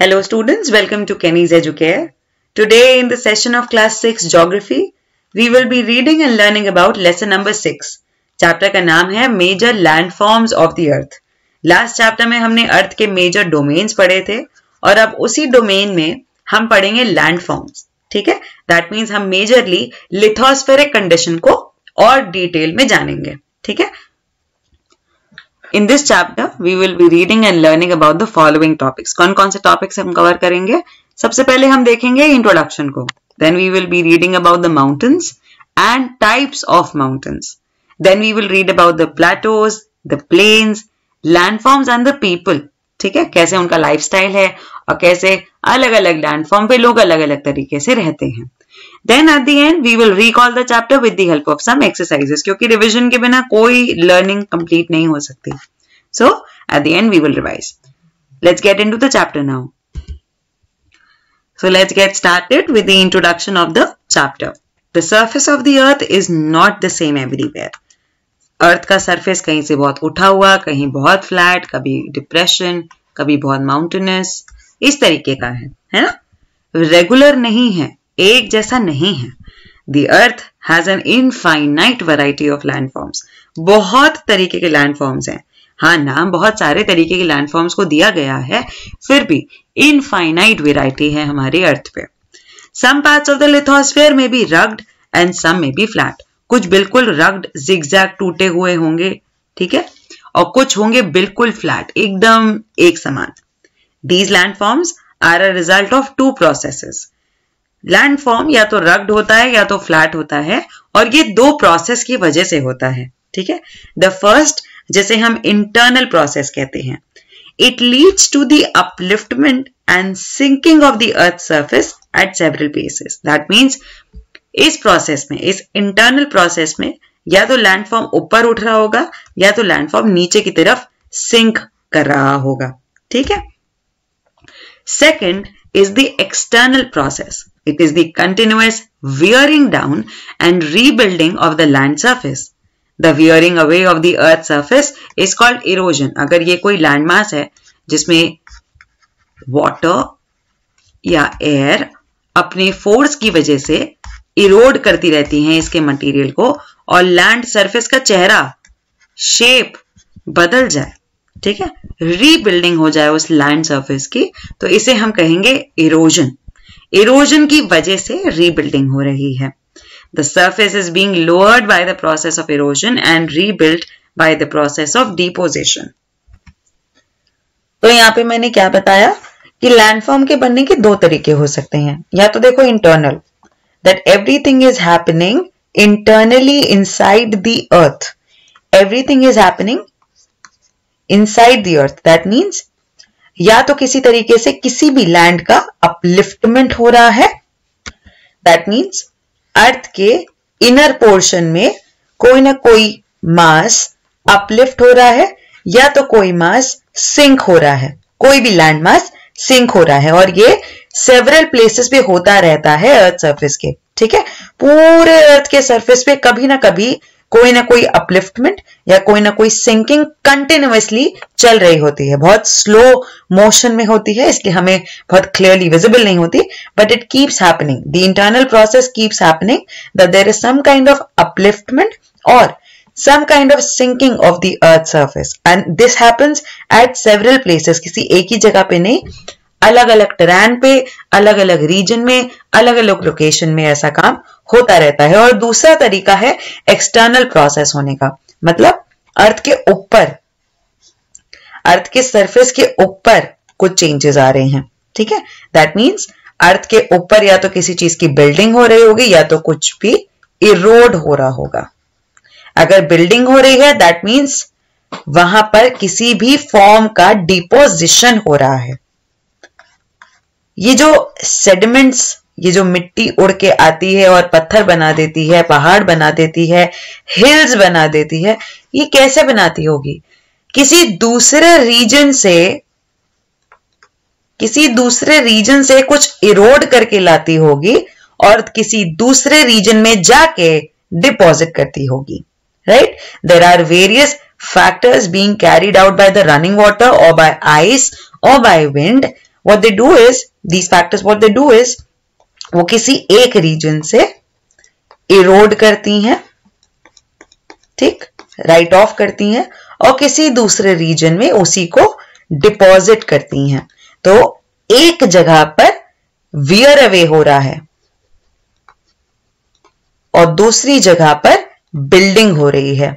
Hello students, welcome to Kenny's Educare. Today in the session of class 6 Geography, we will be reading and learning about lesson number 6. Chapter ka naam hai Major Landforms of the Earth. Last chapter mein humne earth ke major domains padhe the aur ab usi domain mein hum padhenge landforms. theek hai That means hum majorly lithospheric condition ko aur detail mein janenge theek hai in this chapter we will be reading and learning about the following topics कौन कौन से topics हम cover करेंगे सबसे पहले हम देखेंगे introduction को then we will be reading about the mountains and types of mountains then we will read about the plateaus the plains landforms and the people ठीक है कैसे उनका लाइफस्टाइल है और कैसे अलग अलग लैंडफॉर्म पे लोग अलग अलग तरीके से रहते हैं then at the end we will recall the chapter with the help of some exercises क्योंकि रिविजन के बिना कोई लर्निंग कंप्लीट नहीं हो सकती so at the end we will revise get into the chapter now so let's get started with the introduction of the chapter the surface of the earth is not the same everywhere earth का surface कहीं से बहुत उठा हुआ कहीं बहुत flat कभी depression कभी बहुत माउंटेनस इस तरीके का है है ना रेगुलर नहीं है एक जैसा नहीं है the earth has an infinite variety of landforms बहुत तरीके के लैंडफॉर्म्स हैं हाँ नाम बहुत सारे तरीके के लैंडफॉर्म्स को दिया गया है फिर भी इनफाइनाइट वेराइटी है हमारी अर्थ पे some part of the lithosphere में बी रग्ड एंड सम में बी फ्लैट कुछ बिल्कुल रग्ड जिग्जैग टूटे हुए होंगे ठीक है और कुछ होंगे बिल्कुल फ्लैट एकदम एक समान these landforms are a result of two processes form या तो रग्ड होता है या तो फ्लैट होता है और ये दो प्रोसेस की वजह से होता है ठीक है द फर्स्ट जिसे हम इंटरनल प्रोसेस कहते हैं it leads to the upliftment and sinking of the earth surface at several places that means इस प्रोसेस में इस इंटरनल प्रोसेस में या तो लैंडफॉर्म ऊपर उठ रहा होगा या तो लैंडफॉर्म नीचे की तरफ सिंक कर रहा होगा ठीक है second is the external process It is the continuous wearing down and rebuilding of the land surface. The wearing away of the earth surface is called erosion अगर ये कोई लैंड मास है जिसमें वाटर या एयर अपने force की वजह से इरोड करती रहती हैं इसके मटेरियल को और लैंड सरफेस का चेहरा शेप बदल जाए ठीक है रीबिल्डिंग हो जाए उस लैंड सरफेस की तो इसे हम कहेंगे इरोजन इरोजन की वजह से रीबिल्डिंग हो रही है the surface is being lowered by the process of erosion and rebuild by the process of deposition तो यहां पे मैंने क्या बताया कि लैंडफॉर्म के बनने के दो तरीके हो सकते हैं या तो देखो internal that everything is happening internally inside the earth everything is happening side the earth that means या तो किसी तरीके से किसी भी लैंड का अपलिफ्टमेंट हो रहा है दैट मीन्स अर्थ के इनर पोर्शन में कोई ना कोई मास अपलिफ्ट हो रहा है या तो कोई मास सिंक हो रहा है कोई भी लैंड मास सिंक हो रहा है और ये सेवरल प्लेसेस पे होता रहता है अर्थ सरफेस के ठीक है पूरे अर्थ के सरफेस पे कभी ना कभी कोई ना कोई अपलिफ्टमेंट या कोई ना कोई सिंकिंग कंटिन्यूसली चल रही होती है बहुत स्लो मोशन में होती है इसलिए हमें बहुत क्लियरली विजिबल नहीं होती but it keeps happening the internal process keeps happening the there is some kind of upliftment और some kind of sinking of the earth surface and this happens at several places किसी एक ही जगह पे नहीं अलग अलग ट्रैन पे अलग अलग रीजन में अलग अलग लोकेशन में ऐसा काम होता रहता है और दूसरा तरीका है एक्सटर्नल प्रोसेस होने का मतलब अर्थ के ऊपर अर्थ के सरफेस के ऊपर कुछ चेंजेस आ रहे हैं ठीक है दैट मीन्स अर्थ के ऊपर या तो किसी चीज की बिल्डिंग हो रही होगी या तो कुछ भी इरोड हो रहा होगा अगर बिल्डिंग हो रही है दैट मीन्स वहां पर किसी भी फॉर्म का डिपोजिशन हो रहा है ये जो सेडिमेंट्स ये जो मिट्टी उड़ के आती है और पत्थर बना देती है पहाड़ बना देती है हिल्स बना देती है ये कैसे बनाती होगी किसी दूसरे रीजन से किसी दूसरे रीजन से कुछ इरोड करके लाती होगी और किसी दूसरे रीजन में जाके डिपॉजिट करती होगी right there are various factors being carried out by the running water और बाय आइस और by wind what they do is these factors what they do is वो किसी एक रीजन से इरोड करती हैं ठीक राइट ऑफ करती हैं और किसी दूसरे रीजन में उसी को डिपॉजिट करती हैं तो एक जगह पर वियर अवे हो रहा है और दूसरी जगह पर बिल्डिंग हो रही है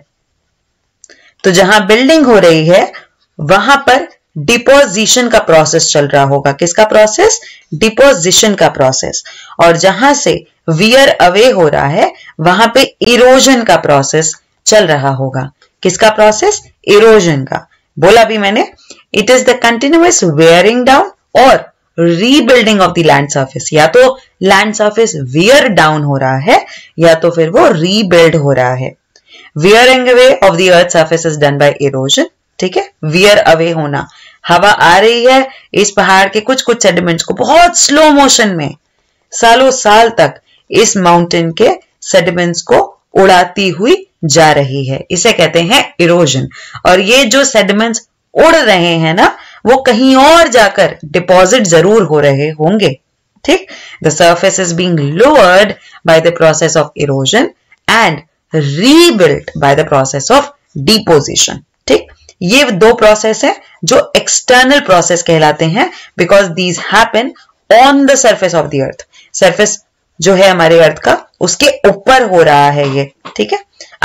तो जहां बिल्डिंग हो रही है वहां पर डिपोजिशन का प्रोसेस चल रहा होगा किसका प्रोसेस डिपोजिशन का प्रोसेस और जहां से वियर अवे हो रहा है वहां पे इरोजन का प्रोसेस चल रहा होगा किसका प्रोसेस इरोजन का बोला भी मैंने it is the continuous wearing down और rebuilding of the land surface या तो लैंड सर्फिस वियर डाउन हो रहा है या तो फिर वो रीबिल्ड हो रहा है wearing away of the earth surface surface is done by erosion ठीक है वियर अवे होना हवा आ रही है इस पहाड़ के कुछ कुछ सेडिमेंट्स को बहुत स्लो मोशन में सालों साल तक इस माउंटेन के सेडिमेंट्स को उड़ाती हुई जा रही है इसे कहते हैं इरोजन और ये जो सेडिमेंट्स उड़ रहे हैं ना वो कहीं और जाकर डिपॉजिट जरूर हो रहे होंगे ठीक the surface is being lowered by the process of erosion and rebuilt by the process of deposition ठीक ये दो प्रोसेस है जो एक्सटर्नल प्रोसेस कहलाते हैं because these happen on the surface of the earth surface जो है हमारे अर्थ का उसके ऊपर हो रहा है ये ठीक है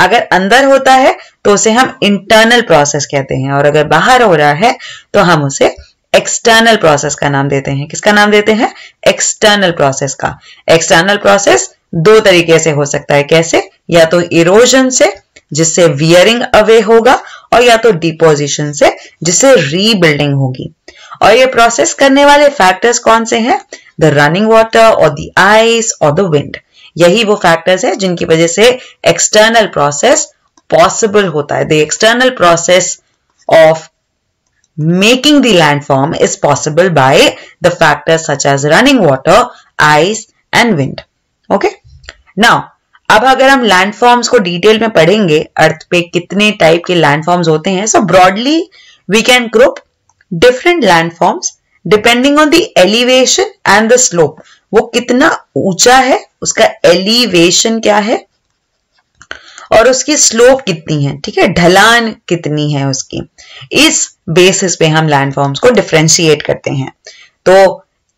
अगर अंदर होता है तो उसे हम इंटरनल प्रोसेस कहते हैं और अगर बाहर हो रहा है तो हम उसे एक्सटर्नल प्रोसेस का नाम देते हैं किसका नाम देते हैं एक्सटर्नल प्रोसेस का एक्सटर्नल प्रोसेस दो तरीके से हो सकता है कैसे या तो इरोजन से जिससे वियरिंग अवे होगा और या तो डिपोजिशन से जिससे रीबिल्डिंग होगी और ये प्रोसेस करने वाले फैक्टर्स कौन से हैं द रनिंग वाटर और द आइस और द विंड यही वो फैक्टर्स है जिनकी वजह से एक्सटर्नल प्रोसेस पॉसिबल होता है the external process of the land form is possible by the factors such as running water ice and wind okay now अब अगर हम लैंडफॉर्म्स को डिटेल में पढ़ेंगे अर्थ पे कितने टाइप के लैंडफॉर्म्स होते हैं so broadly we can group different landforms depending on the elevation and the slope वो कितना ऊंचा है उसका एलिवेशन क्या है और उसकी स्लोप कितनी है ठीक है ढलान कितनी है उसकी इस बेसिस पे हम लैंडफॉर्म्स को डिफ्रेंशिएट करते हैं तो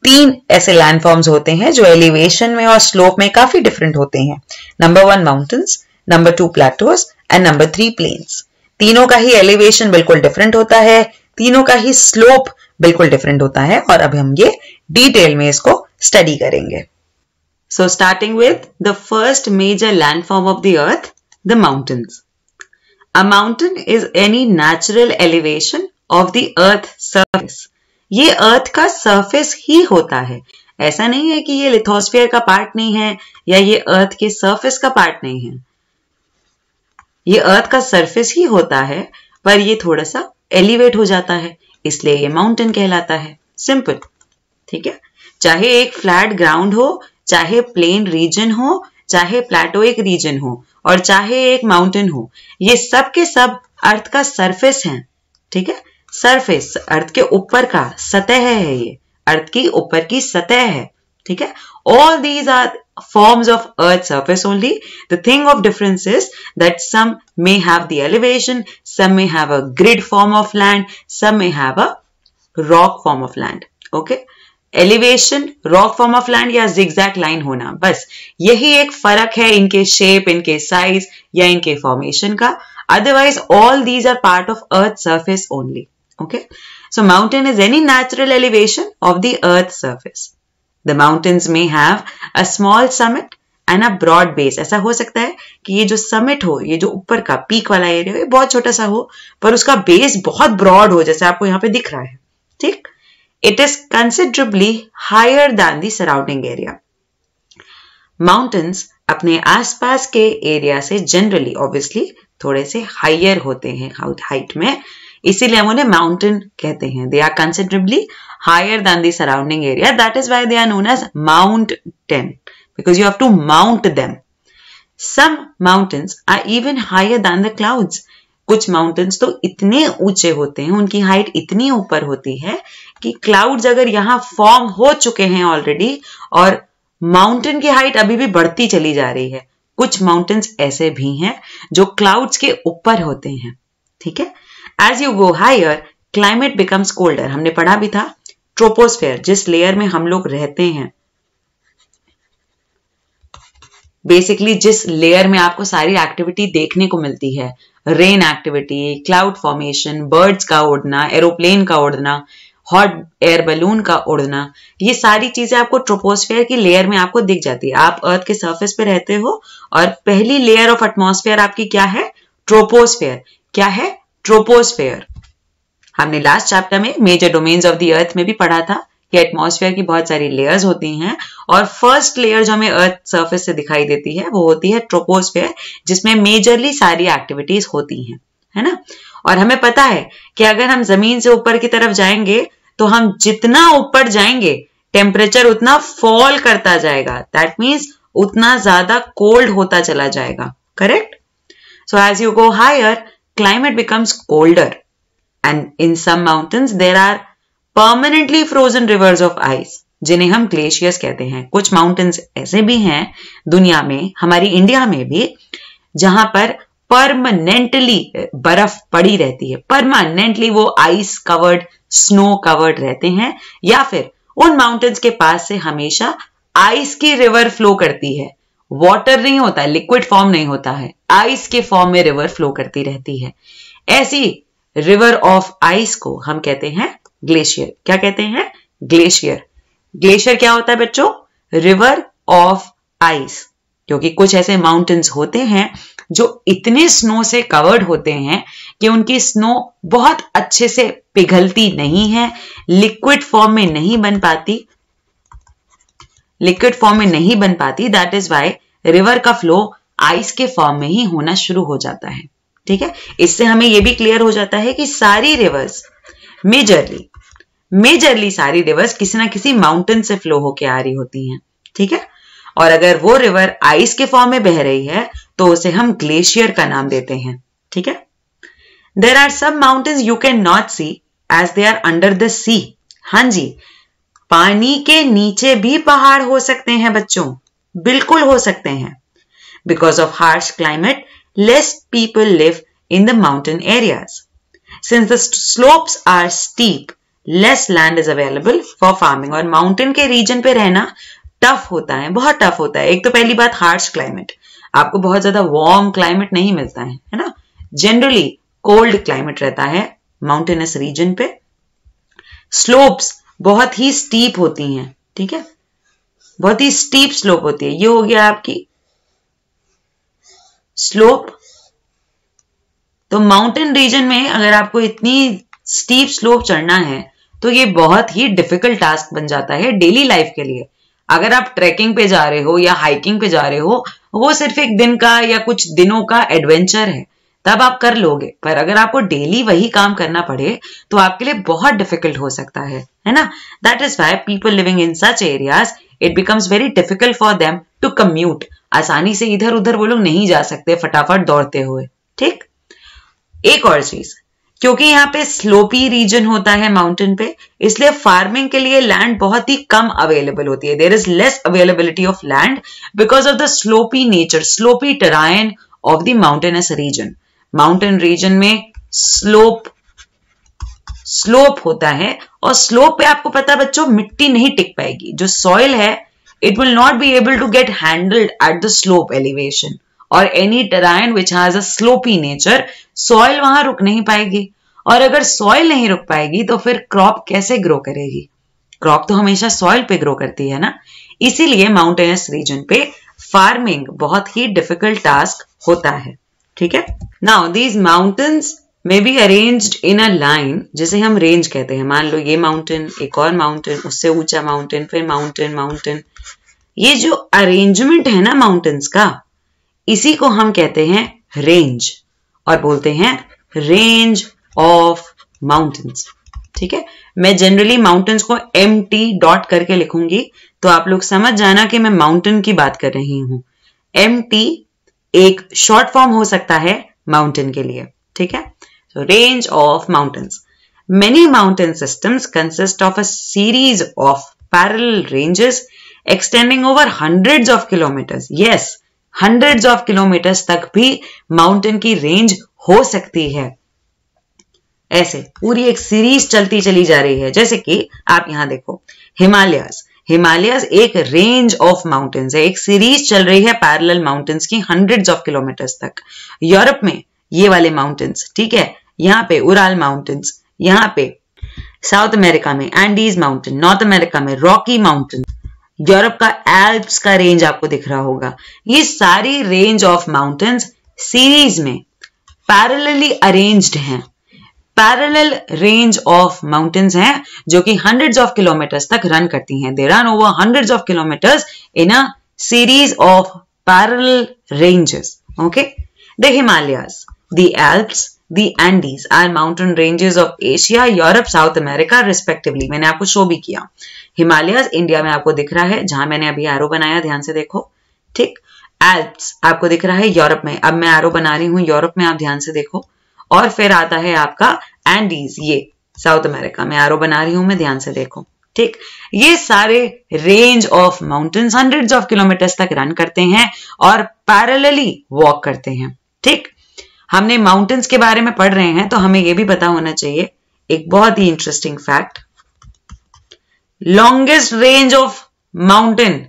तीन ऐसे लैंडफॉर्म्स होते हैं जो एलिवेशन में और स्लोप में काफी डिफरेंट होते हैं number one mountains number two plateaus and number three plains तीनों का ही एलिवेशन बिल्कुल डिफरेंट होता है तीनों का ही स्लोप बिल्कुल डिफरेंट होता है और अभी हम ये डिटेल में इसको स्टडी करेंगे so starting with the first major landform of the earth the mountains a mountain is any natural elevation of the earth surface ये अर्थ का सरफेस ही होता है ऐसा नहीं है कि ये लिथोस्फियर का पार्ट नहीं है या ये अर्थ के सरफेस का पार्ट नहीं है ये अर्थ का सरफेस ही होता है पर ये थोड़ा सा एलिवेट हो जाता है इसलिए ये माउंटेन कहलाता है सिंपल ठीक है चाहे एक फ्लैट ग्राउंड हो चाहे प्लेन रीजन हो चाहे एक रीजन हो और चाहे एक माउंटेन हो ये सब के सब अर्थ का सरफेस है ठीक है सरफेस अर्थ के ऊपर का सतह है ये अर्थ की ऊपर की सतह है ठीक है all these are forms of earth surface only the thing of difference is that some may have the elevation some may have a grid form of land some may have a rock form of land okay elevation rock form of land या zigzag line होना बस यही एक फर्क है इनके shape इनके size या इनके फॉर्मेशन का otherwise all these are part of earth surface only Okay. So mountain is any natural elevation of the earth's surface. The mountains may have a small summit and a broad base ऐसा हो सकता है कि ये जो summit हो ये जो ऊपर का पीक वाला एरिया हो ये बहुत छोटा सा हो पर उसका बेस बहुत ब्रॉड हो जैसे आपको यहाँ पे दिख रहा है ठीक it is considerably higher than the surrounding area mountains अपने आसपास के एरिया से जनरली ऑब्वियसली थोड़े से हायर होते हैं हाइट में इसीलिए हम उन्हें माउंटेन कहते हैं they are considerably higher than the surrounding area that is why they are known as mountain because you have to mount them some mountains are even higher than the clouds कुछ mountains तो इतने ऊंचे होते हैं उनकी height इतनी ऊपर होती है कि क्लाउड्स अगर यहाँ फॉर्म हो चुके हैं ऑलरेडी और माउंटेन की हाइट अभी भी बढ़ती चली जा रही है कुछ माउंटेन्स ऐसे भी हैं जो क्लाउड्स के ऊपर होते हैं ठीक है as you go higher climate becomes colder हमने पढ़ा भी था ट्रोपोस्फेयर जिस लेयर में हम लोग रहते हैं बेसिकली जिस लेयर में आपको सारी एक्टिविटी देखने को मिलती है rain activity cloud formation birds का उड़ना एरोप्लेन का उड़ना हॉट एयर बलून का उड़ना ये सारी चीजें आपको ट्रोपोस्फेयर की लेयर में आपको दिख जाती है आप अर्थ के सरफेस पे रहते हो और पहली लेयर ऑफ एटमोस्फेयर आपकी क्या है ट्रोपोस्फेयर क्या है ट्रोपोस्फेयर हमने लास्ट चैप्टर में major domains of the earth में भी पढ़ा था कि एटमॉस्फेयर की बहुत सारी लेयर्स होती हैं और फर्स्ट लेयर जो हमें अर्थ सरफेस से दिखाई देती है वो होती है ट्रोपोस्फेयर जिसमें मेजरली सारी एक्टिविटीज होती हैं है ना और हमें पता है कि अगर हम जमीन से ऊपर की तरफ जाएंगे तो हम जितना ऊपर जाएंगे टेम्परेचर उतना फॉल करता जाएगा दैट मीन्स उतना ज्यादा कोल्ड होता चला जाएगा correct so as you go higher climate becomes colder and in some mountains there are permanently frozen rivers of ice जिन्हें हम ग्लेशियर्स कहते हैं कुछ माउंटेन्स ऐसे भी हैं दुनिया में हमारी इंडिया में भी जहां पर परमानेंटली बर्फ पड़ी रहती है परमानेंटली वो आइस कवर्ड स्नो कवर्ड रहते हैं या फिर उन माउंटेन्स के पास से हमेशा आइस की रिवर फ्लो करती है वाटर नहीं होता है लिक्विड फॉर्म नहीं होता है आइस के फॉर्म में रिवर फ्लो करती रहती है ऐसी रिवर ऑफ आइस को हम कहते हैं ग्लेशियर क्या कहते हैं ग्लेशियर ग्लेशियर क्या होता है बच्चों रिवर ऑफ आइस क्योंकि कुछ ऐसे माउंटेन्स होते हैं जो इतने स्नो से कवर्ड होते हैं कि उनकी स्नो बहुत अच्छे से पिघलती नहीं है लिक्विड फॉर्म में नहीं बन पाती लिक्विड फॉर्म में नहीं बन पाती दैट इज वाई रिवर का फ्लो आइस के फॉर्म में ही होना शुरू हो जाता है ठीक है इससे हमें यह भी क्लियर हो जाता है कि सारी रिवर्स मेजरली मेजरली सारी रिवर्स किसी ना किसी माउंटेन से फ्लो होके आ रही होती हैं ठीक है और अगर वो रिवर आइस के फॉर्म में बह रही है तो उसे हम ग्लेशियर का नाम देते हैं ठीक है there are sub mountains you can not see as they are under the sea हां जी पानी के नीचे भी पहाड़ हो सकते हैं बच्चों बिल्कुल हो सकते हैं because of harsh climate less people live in the mountain areas since the slopes are steep less land is available for farming और माउंटेन के रीजन पे रहना टफ होता है बहुत टफ होता है एक तो पहली बात हार्श क्लाइमेट आपको बहुत ज्यादा वार्म क्लाइमेट नहीं मिलता है है ना जनरली कोल्ड क्लाइमेट रहता है माउंटेनस रीजन पे स्लोप्स बहुत ही स्टीप होती हैं ठीक है बहुत ही स्टीप स्लोप होती है ये हो गया आपकी स्लोप तो माउंटेन रीजन में अगर आपको इतनी स्टीप स्लोप चढ़ना है तो ये बहुत ही डिफिकल्ट टास्क बन जाता है डेली लाइफ के लिए अगर आप ट्रैकिंग पे जा रहे हो या हाइकिंग पे जा रहे हो वो सिर्फ एक दिन का या कुछ दिनों का एडवेंचर है तब आप कर लोगे पर अगर आपको डेली वही काम करना पड़े तो आपके लिए बहुत डिफिकल्ट हो सकता है है ना that is why people living in such areas it becomes very difficult for them to commute आसानी से इधर उधर वो लोग नहीं जा सकते फटाफट दौड़ते हुए ठीक एक और चीज क्योंकि यहाँ पे स्लोपी रीजन होता है माउंटेन पे इसलिए फार्मिंग के लिए लैंड बहुत ही कम अवेलेबल होती है there is less availability of land because of the slopy nature slopy terrain of the mountainous region mountain region में स्लोप स्लोप होता है और स्लोप पे आपको पता है बच्चों मिट्टी नहीं टिक पाएगी जो सॉइल है it will not be able to get handled at the slope elevation और any terrain which has a slopy nature soil वहां रुक नहीं पाएगी और अगर सॉइल नहीं रुक पाएगी तो फिर क्रॉप कैसे ग्रो करेगी क्रॉप तो हमेशा सॉइल पे ग्रो करती है ना इसीलिए माउंटेनस रीजन पे फार्मिंग बहुत ही डिफिकल्ट टास्क होता है ठीक है now these mountains may be arrange in a line जिसे हम रेंज कहते हैं मान लो ये माउंटेन एक और माउंटेन उससे ऊंचा माउंटेन फिर माउंटेन माउंटेन ये जो अरेन्जमेंट है ना माउंटेन्स का इसी को हम कहते हैं रेंज और बोलते हैं रेंज ऑफ माउंटेन्स ठीक है मैं जनरली माउंटेन्स को एम टी डॉट करके लिखूंगी तो आप लोग समझ जाना कि मैं माउंटेन की बात कर रही हूं एम टी एक शॉर्ट फॉर्म हो सकता है माउंटेन के लिए ठीक है so range of mountains many mountain systems consist of a series of parallel ranges extending over hundred of kilometres yes hundreds of kilometres तक भी माउंटेन की रेंज हो सकती है ऐसे पूरी एक सीरीज चलती चली जा रही है जैसे कि आप यहां देखो हिमालयस हिमालयस एक रेंज ऑफ माउंटेन्स है एक सीरीज चल रही है पैरेलल माउंटेन्स की हंड्रेड ऑफ किलोमीटर्स तक यूरोप में ये वाले माउंटेन्स ठीक है यहाँ पे उराल माउंटेन्स यहाँ पे साउथ अमेरिका में एंडीज माउंटेन नॉर्थ अमेरिका में रॉकी माउंटेन यूरोप का एल्प्स का रेंज आपको दिख रहा होगा ये सारी रेंज ऑफ माउंटेन्स सीरीज में पैरेलली अरेंज्ड हैं पैरेलल रेंज ऑफ माउंटेन्स हैं जो कि हंड्रेड्स ऑफ किलोमीटर्स तक रन करती हैं they run over hundreds of kilometres in a series of parallel ranges okay the Himalayas the Alps the Andes are mountain ranges of Asia, Europe, South America respectively. मैंने आपको show भी किया Himalayas India में आपको दिख रहा है जहां मैंने अभी एरो बनाया ध्यान से देखो ठीक एल्प्स आपको दिख रहा है यूरोप में अब मैं एरो बना रही हूं यूरोप में आप ध्यान से देखो और फिर आता है आपका एंडीज ये साउथ अमेरिका में आरो बना रही हूं मैं ध्यान से देखो ठीक ये सारे range of mountains hundred of kilometres तक रन करते हैं और पैरेलली वॉक करते हैं ठीक हमने माउंटेन्स के बारे में पढ़ रहे हैं तो हमें यह भी पता होना चाहिए एक बहुत ही interesting fact longest range of mountain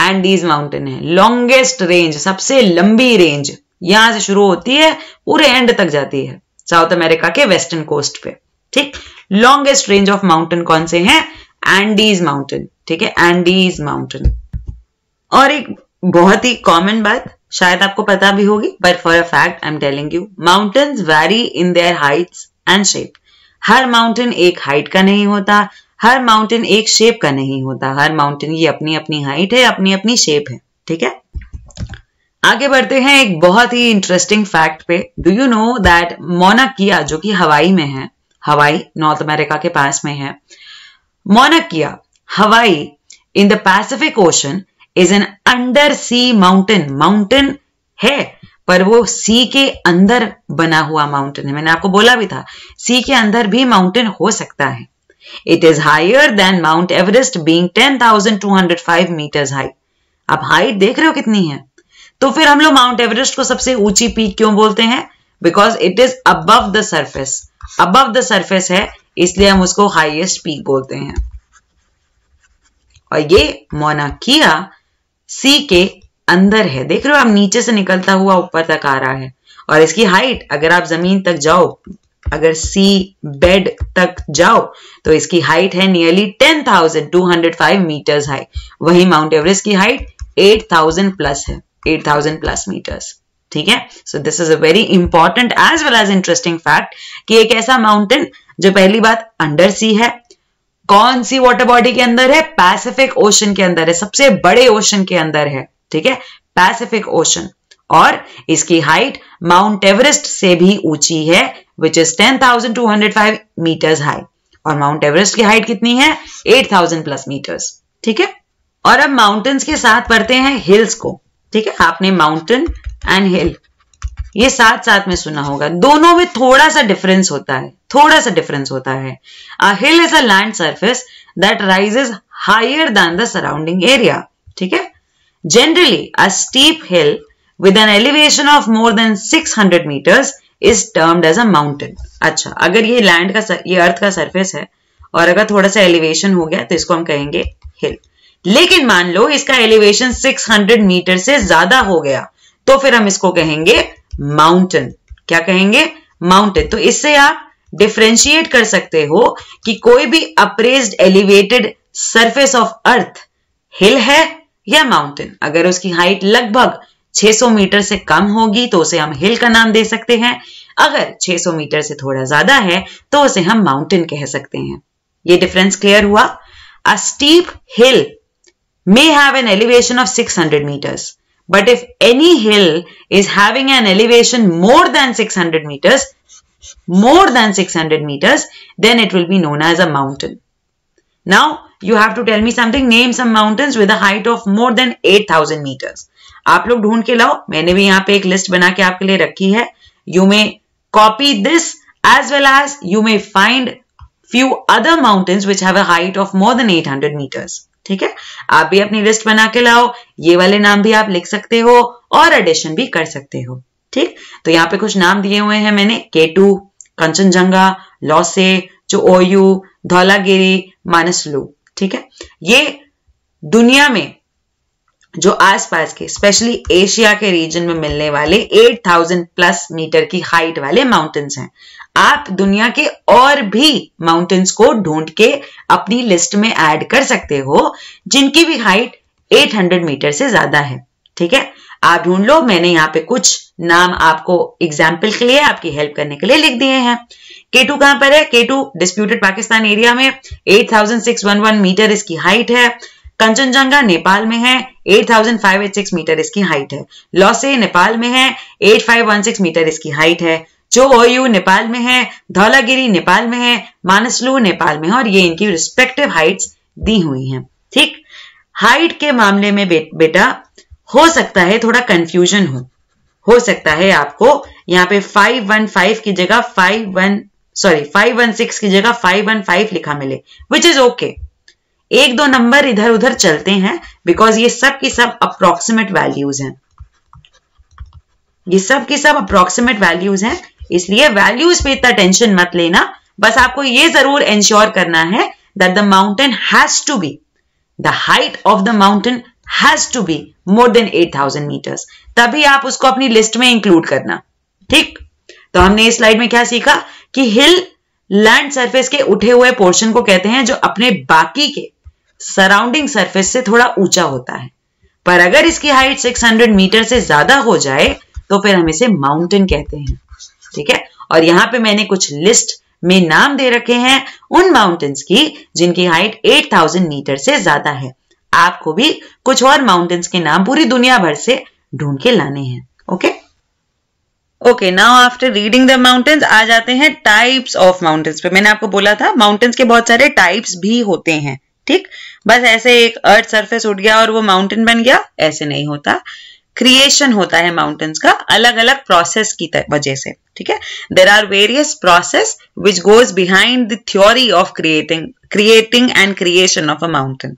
Andes mountain है लॉन्गेस्ट रेंज सबसे लंबी रेंज यहां से शुरू होती है पूरे एंड तक जाती है साउथ अमेरिका के वेस्टर्न कोस्ट पे ठीक लॉन्गेस्ट रेंज ऑफ माउंटेन कौन से हैं एंडीज माउंटेन ठीक है एंडीज माउंटेन और एक बहुत ही कॉमन बात शायद आपको पता भी होगी but for a fact I am telling you mountains vary in their heights and shape हर माउंटेन एक हाइट का नहीं होता हर माउंटेन एक शेप का नहीं होता हर माउंटेन की अपनी अपनी हाइट है अपनी अपनी शेप है ठीक है आगे बढ़ते हैं एक बहुत ही इंटरेस्टिंग फैक्ट पे do you know that Mauna Kea जो कि हवाई में है हवाई नॉर्थ अमेरिका के पास में है Mauna Kea Hawaii in the Pacific Ocean is an under sea mountain mountain है पर वो सी के अंदर बना हुआ माउंटेन है मैंने आपको बोला भी था सी के अंदर भी माउंटेन हो सकता है it is higher than Mount Everest being ten thousand two hundred five metres high आप हाइट देख रहे हो कितनी है तो फिर हम लोग माउंट एवरेस्ट को सबसे ऊंची पीक क्यों बोलते हैं because it is above the surface above the surface है इसलिए हम उसको हाइएस्ट पीक बोलते हैं और ये मोनाकिया सी के अंदर है देख रहे हो आप नीचे से निकलता हुआ ऊपर तक आ रहा है और इसकी हाइट अगर आप जमीन तक जाओ अगर सी बेड तक जाओ तो इसकी हाइट है नियरली 10,205 मीटर्स हाई वही माउंट एवरेस्ट की हाइट 8,000 प्लस है 8000 प्लस मीटर्स ठीक है so this is a very important as well as interesting fact कि एक ऐसा माउंटेन जो पहली बात अंडर सी है कौन सी वाटर बॉडी के अंदर है पैसिफिक ओशन के अंदर है सबसे बड़े ओशन के अंदर है ठीक है पैसिफिक ओशन और इसकी हाइट माउंट एवरेस्ट से भी ऊंची है विच इज 10,205 मीटर्स हाई और माउंट एवरेस्ट की हाइट कितनी है 8,000 प्लस मीटर्स ठीक है और अब माउंटेन्स के साथ पढ़ते हैं हिल्स को ठीक है आपने माउंटेन एंड हिल ये साथ साथ में सुना होगा दोनों में थोड़ा सा डिफरेंस होता है थोड़ा सा डिफरेंस होता है a hill is a land surface that rises higher than the surrounding area ठीक है generally a steep hill with an elevation of more than 600 metres is termed as a mountain अच्छा अगर ये लैंड का ये earth का surface है और अगर थोड़ा सा एलिवेशन हो गया तो इसको हम कहेंगे हिल लेकिन मान लो इसका एलिवेशन 600 मीटर से ज्यादा हो गया तो फिर हम इसको कहेंगे माउंटेन क्या कहेंगे माउंटेन तो इससे आप डिफ्रेंशिएट कर सकते हो कि कोई भी upraised elevated surface of earth hill है या माउंटेन अगर उसकी हाइट लगभग 600 मीटर से कम होगी तो उसे हम हिल का नाम दे सकते हैं अगर 600 मीटर से थोड़ा ज्यादा है तो उसे हम माउंटेन कह सकते हैं ये डिफरेंस क्लियर हुआ a steep hill may have an elevation of 600 meters. But if any hill is having an elevation more than 600 meters, more than 600 meters, then it will be known as a mountain. Now, you have to tell me something. Name some mountains with a height of more than 8000 meters. आप लोग ढूंढ के लाओ मैंने भी यहाँ पे एक लिस्ट बना के आपके लिए रखी copy this as well as you may find few other mountains which have a height of more than 800 meters. ठीक है आप भी अपनी लिस्ट बना के लाओ ये वाले नाम भी आप लिख सकते हो और एडिशन भी कर सकते हो ठीक तो यहाँ पे कुछ नाम दिए हुए हैं मैंने के टू कंचनजंगा लौसे जो ओयू धौलागिरी मानसलू ठीक है ये दुनिया में जो आसपास के स्पेशली एशिया के रीजन में मिलने वाले 8000 प्लस मीटर की हाइट वाले माउंटेन्स हैं आप दुनिया के और भी माउंटेन्स को ढूंढ के अपनी लिस्ट में ऐड कर सकते हो जिनकी भी हाइट 800 मीटर से ज्यादा है ठीक है आप ढूंढ लो मैंने यहाँ पे कुछ नाम आपको एग्जाम्पल के लिए आपकी हेल्प करने के लिए लिख दिए हैं केटू कहां पर है केटू डिस्प्यूटेड पाकिस्तान एरिया में 8,611 मीटर इसकी हाइट है कंचनजंगा नेपाल में है 8,586 मीटर इसकी हाइट है लॉसे नेपाल में है 8,516 मीटर इसकी हाइट है चोबोयू नेपाल में है धौलागिरी नेपाल में है मानसलू नेपाल में है और ये इनकी रिस्पेक्टिव हाइट्स दी हुई हैं ठीक हाइट के मामले में बे, बेटा हो सकता है थोड़ा कंफ्यूजन हो हो सकता है आपको यहाँ पे 515 की जगह 51 सॉरी 516 की जगह 515 लिखा मिले विच इज ओके एक दो नंबर इधर उधर चलते हैं बिकॉज ये सब की सब अप्रोक्सीमेट वैल्यूज हैं ये सब की सब अप्रोक्सीमेट वैल्यूज हैं इसलिए वैल्यूज पे इतना टेंशन मत लेना बस आपको ये जरूर इंश्योर करना है that the mountain has to be the height of the mountain has to be more than 8000 metres तभी आप उसको अपनी लिस्ट में इंक्लूड करना ठीक तो हमने इस स्लाइड में क्या सीखा कि हिल लैंड सरफेस के उठे हुए पोर्शन को कहते हैं जो अपने बाकी के सराउंडिंग सरफेस से थोड़ा ऊंचा होता है पर अगर इसकी हाइट 600 मीटर से ज्यादा हो जाए तो फिर हम इसे माउंटेन कहते हैं ठीक है और यहाँ पे मैंने कुछ लिस्ट में नाम दे रखे हैं उन माउंटेन्स की जिनकी हाइट 8000 मीटर से ज्यादा है आपको भी कुछ और माउंटेन्स के नाम पूरी दुनिया भर से ढूंढ के लाने हैं okay okay now after reading the mountains आ जाते हैं टाइप्स ऑफ माउंटेन्स पे मैंने आपको बोला था माउंटेन्स के बहुत सारे टाइप्स भी होते हैं ठीक बस ऐसे एक अर्थ सरफेस उठ गया और वो माउंटेन बन गया ऐसे नहीं होता क्रिएशन होता है माउंटेन्स का अलग अलग प्रोसेस की वजह से ठीक है there are various process which goes behind the theory of creating creating and creation of a mountain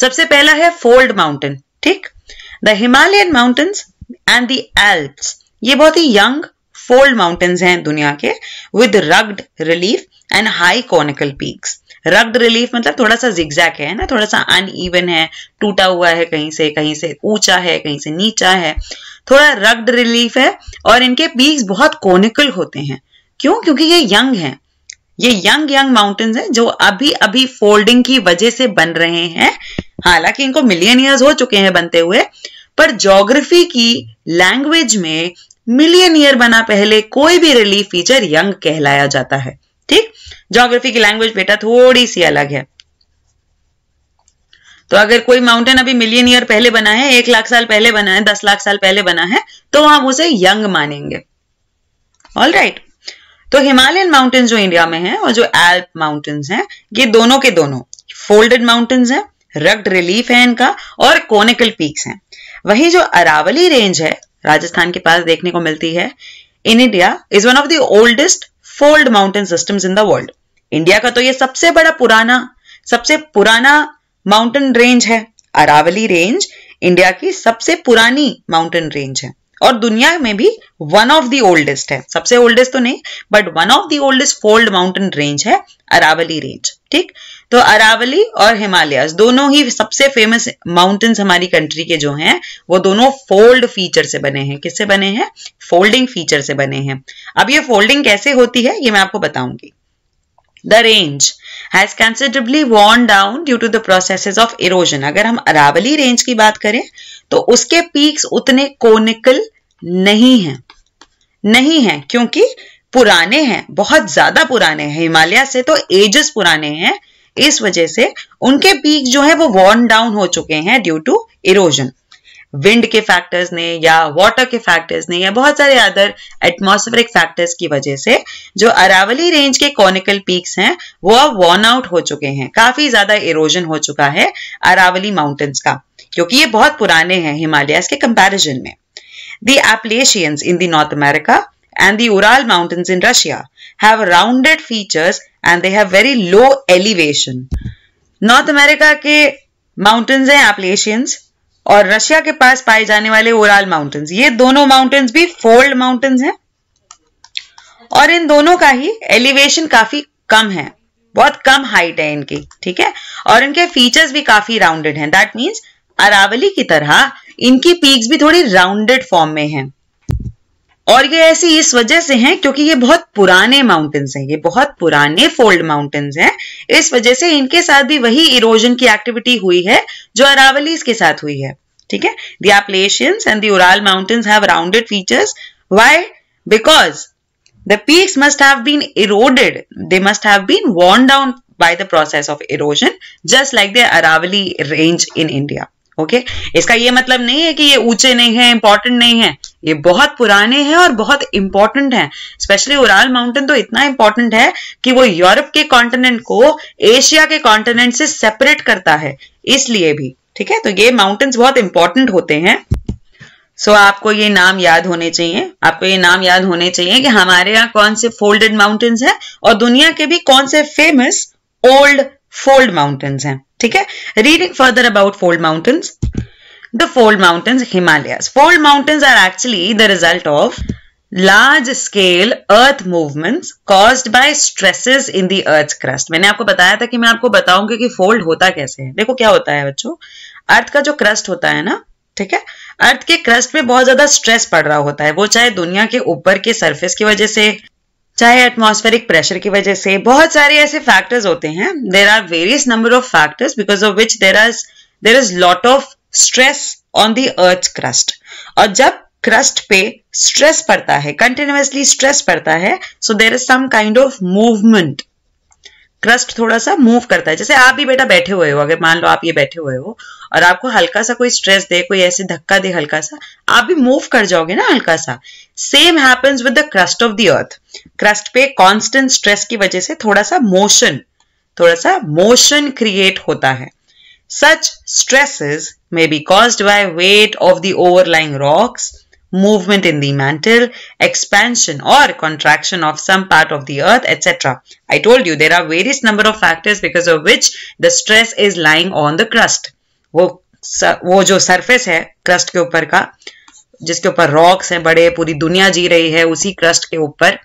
सबसे पहला है फोल्ड माउंटेन ठीक the Himalayan mountains and the Alps ये बहुत ही यंग फोल्ड माउंटेन्स हैं दुनिया के with rugged relief and high conical peaks rugged relief मतलब थोड़ा सा जिग्जैक है ना थोड़ा सा अनइवन है टूटा हुआ है कहीं से कहीं से ऊंचा है कहीं से नीचा है थोड़ा रग्ड रिलीफ है और इनके पीक्स बहुत कॉनिकल होते हैं क्यों क्योंकि ये यंग है ये यंग यंग माउंटेन्स हैं जो अभी अभी फोल्डिंग की वजह से बन रहे हैं हालांकि इनको मिलियन ईयर्स हो चुके हैं बनते हुए पर जोग्राफी की लैंग्वेज में मिलियन ईयर बना पहले कोई भी रिलीफ फीचर यंग कहलाया जाता है ठीक ज्योग्राफी की लैंग्वेज बेटा थोड़ी सी अलग है तो अगर कोई माउंटेन अभी मिलियन ईयर पहले बना है एक लाख साल पहले बना है दस लाख साल पहले बना है तो हम उसे यंग मानेंगे ऑल राइट right. तो हिमालयन माउंटेन्स जो इंडिया में हैं और जो एल्प माउंटेन्स हैं ये दोनों के दोनों फोल्डेड माउंटेन्स हैं रग्ड रिलीफ है इनका और कोनिकल पीक्स हैं वही जो अरावली रेंज है राजस्थान के पास देखने को मिलती है in India is one of the oldest fold mountain system in the world India का तो ये सबसे बड़ा पुराना सबसे पुराना माउंटेन रेंज है अरावली रेंज इंडिया की सबसे पुरानी माउंटेन रेंज है और दुनिया में भी वन ऑफ दी ओल्डेस्ट है सबसे ओल्डेस्ट तो नहीं but one of the oldest fold mountain range है अरावली रेंज ठीक तो अरावली और हिमालयस दोनों ही सबसे फेमस माउंटेन्स हमारी कंट्री के जो हैं वो दोनों फोल्ड फीचर से बने हैं किससे बने हैं फोल्डिंग फीचर से बने हैं अब ये फोल्डिंग कैसे होती है ये मैं आपको बताऊंगी the range has considerably worn down due to the process of erosion अगर हम अरावली रेंज की बात करें तो उसके पीक्स उतने कोनिकल नहीं है नहीं है क्योंकि पुराने हैं बहुत ज्यादा पुराने हैं हिमालय से तो एजेस पुराने हैं इस वजह से उनके पीक जो है वो वॉर्न डाउन हो चुके हैं ड्यू टू इरोजन विंड के फैक्टर्स ने या वाटर के फैक्टर्स ने या बहुत सारे अदर एटमोस्फेरिक फैक्टर्स की वजह से जो अरावली रेंज के कॉनिकल पीक्स हैं वो अब वॉर्न आउट हो चुके हैं काफी ज्यादा इरोजन हो चुका है अरावली माउंटेन्स का क्योंकि ये बहुत पुराने हैं हिमालय के कंपेरिजन में the Appalachians in the North America and the Ural mountains in Russia have rounded features and they have very low elevation North America के माउंटेन्स हैं एप्लेशियंस और रशिया के पास पाए जाने वाले ओराल माउंटेन्स ये दोनों माउंटेन्स भी फोल्ड माउंटेन्स हैं और इन दोनों का ही एलिवेशन काफी कम है बहुत कम हाइट है इनकी ठीक है और इनके फीचर्स भी काफी राउंडेड हैं दैट मींस अरावली की तरह इनकी पीक्स भी थोड़ी राउंडेड फॉर्म में हैं और ये ऐसे इस वजह से हैं क्योंकि ये बहुत पुराने माउंटेन्स हैं ये बहुत पुराने फोल्ड माउंटेन्स हैं इस वजह से इनके साथ भी वही इरोजन की एक्टिविटी हुई है जो अरावलीज के साथ हुई है ठीक है the Appalachians and the mountains have rounded features why because the peaks must have been eroded they must have been worn down by the process of erosion just like the Aravalli range in India okay okay? इसका ये मतलब नहीं है कि ये ऊंचे नहीं है इंपॉर्टेंट नहीं है ये बहुत पुराने हैं और बहुत इंपॉर्टेंट हैं स्पेशली उराल माउंटेन तो इतना इंपॉर्टेंट है कि वो यूरोप के कॉन्टिनेंट को एशिया के कॉन्टिनेंट से सेपरेट करता है इसलिए भी ठीक है तो ये माउंटेन्स बहुत इंपॉर्टेंट होते हैं सो so, आपको ये नाम याद होने चाहिए आपको ये नाम याद होने चाहिए कि हमारे यहाँ कौन से फोल्डेड माउंटेन्स हैं और दुनिया के भी कौन से फेमस ओल्ड फोल्ड माउंटेन्स हैं ठीक है reading further about fold mountains the fold mountains Himalayas fold mountains are actually the result of large scale earth movements cause by stresses in the earth crust मैंने आपको बताया था कि मैं आपको बताऊंगी कि फोल्ड होता कैसे है देखो क्या होता है बच्चों अर्थ का जो क्रस्ट होता है ना ठीक है अर्थ के क्रस्ट पे बहुत ज्यादा स्ट्रेस पड़ रहा होता है वो चाहे दुनिया के ऊपर के सरफेस की वजह से चाहे एटमॉस्फेरिक प्रेशर की वजह से बहुत सारे ऐसे फैक्टर्स होते हैं there are various number of factors because of which there are there is lot of stress on the earth crust और जब क्रस्ट पे स्ट्रेस पड़ता है कंटिन्यूसली स्ट्रेस पड़ता है so there is some kind of movement crust थोड़ा सा move करता है जैसे आप भी बेटा बैठे हुए हो अगर मान लो आप ये बैठे हुए हो और आपको हल्का सा कोई स्ट्रेस दे कोई ऐसे धक्का दे हल्का सा आप भी मूव कर जाओगे ना हल्का सा same happens with the crust of the earth crust पे कॉन्स्टेंट स्ट्रेस की वजह से थोड़ा सा मोशन थोड़ा सा मोशन क्रिएट होता है such stresses may be caused by weight of the overlying rocks movement in the mantle, expansion or contraction of some part of the earth, etc. I told you there are various number of factors because of which the stress is lying on the crust. वो वो जो surface है crust के ऊपर का जिसके ऊपर rocks हैं बड़े पूरी दुनिया जी रही है उसी क्रस्ट के ऊपर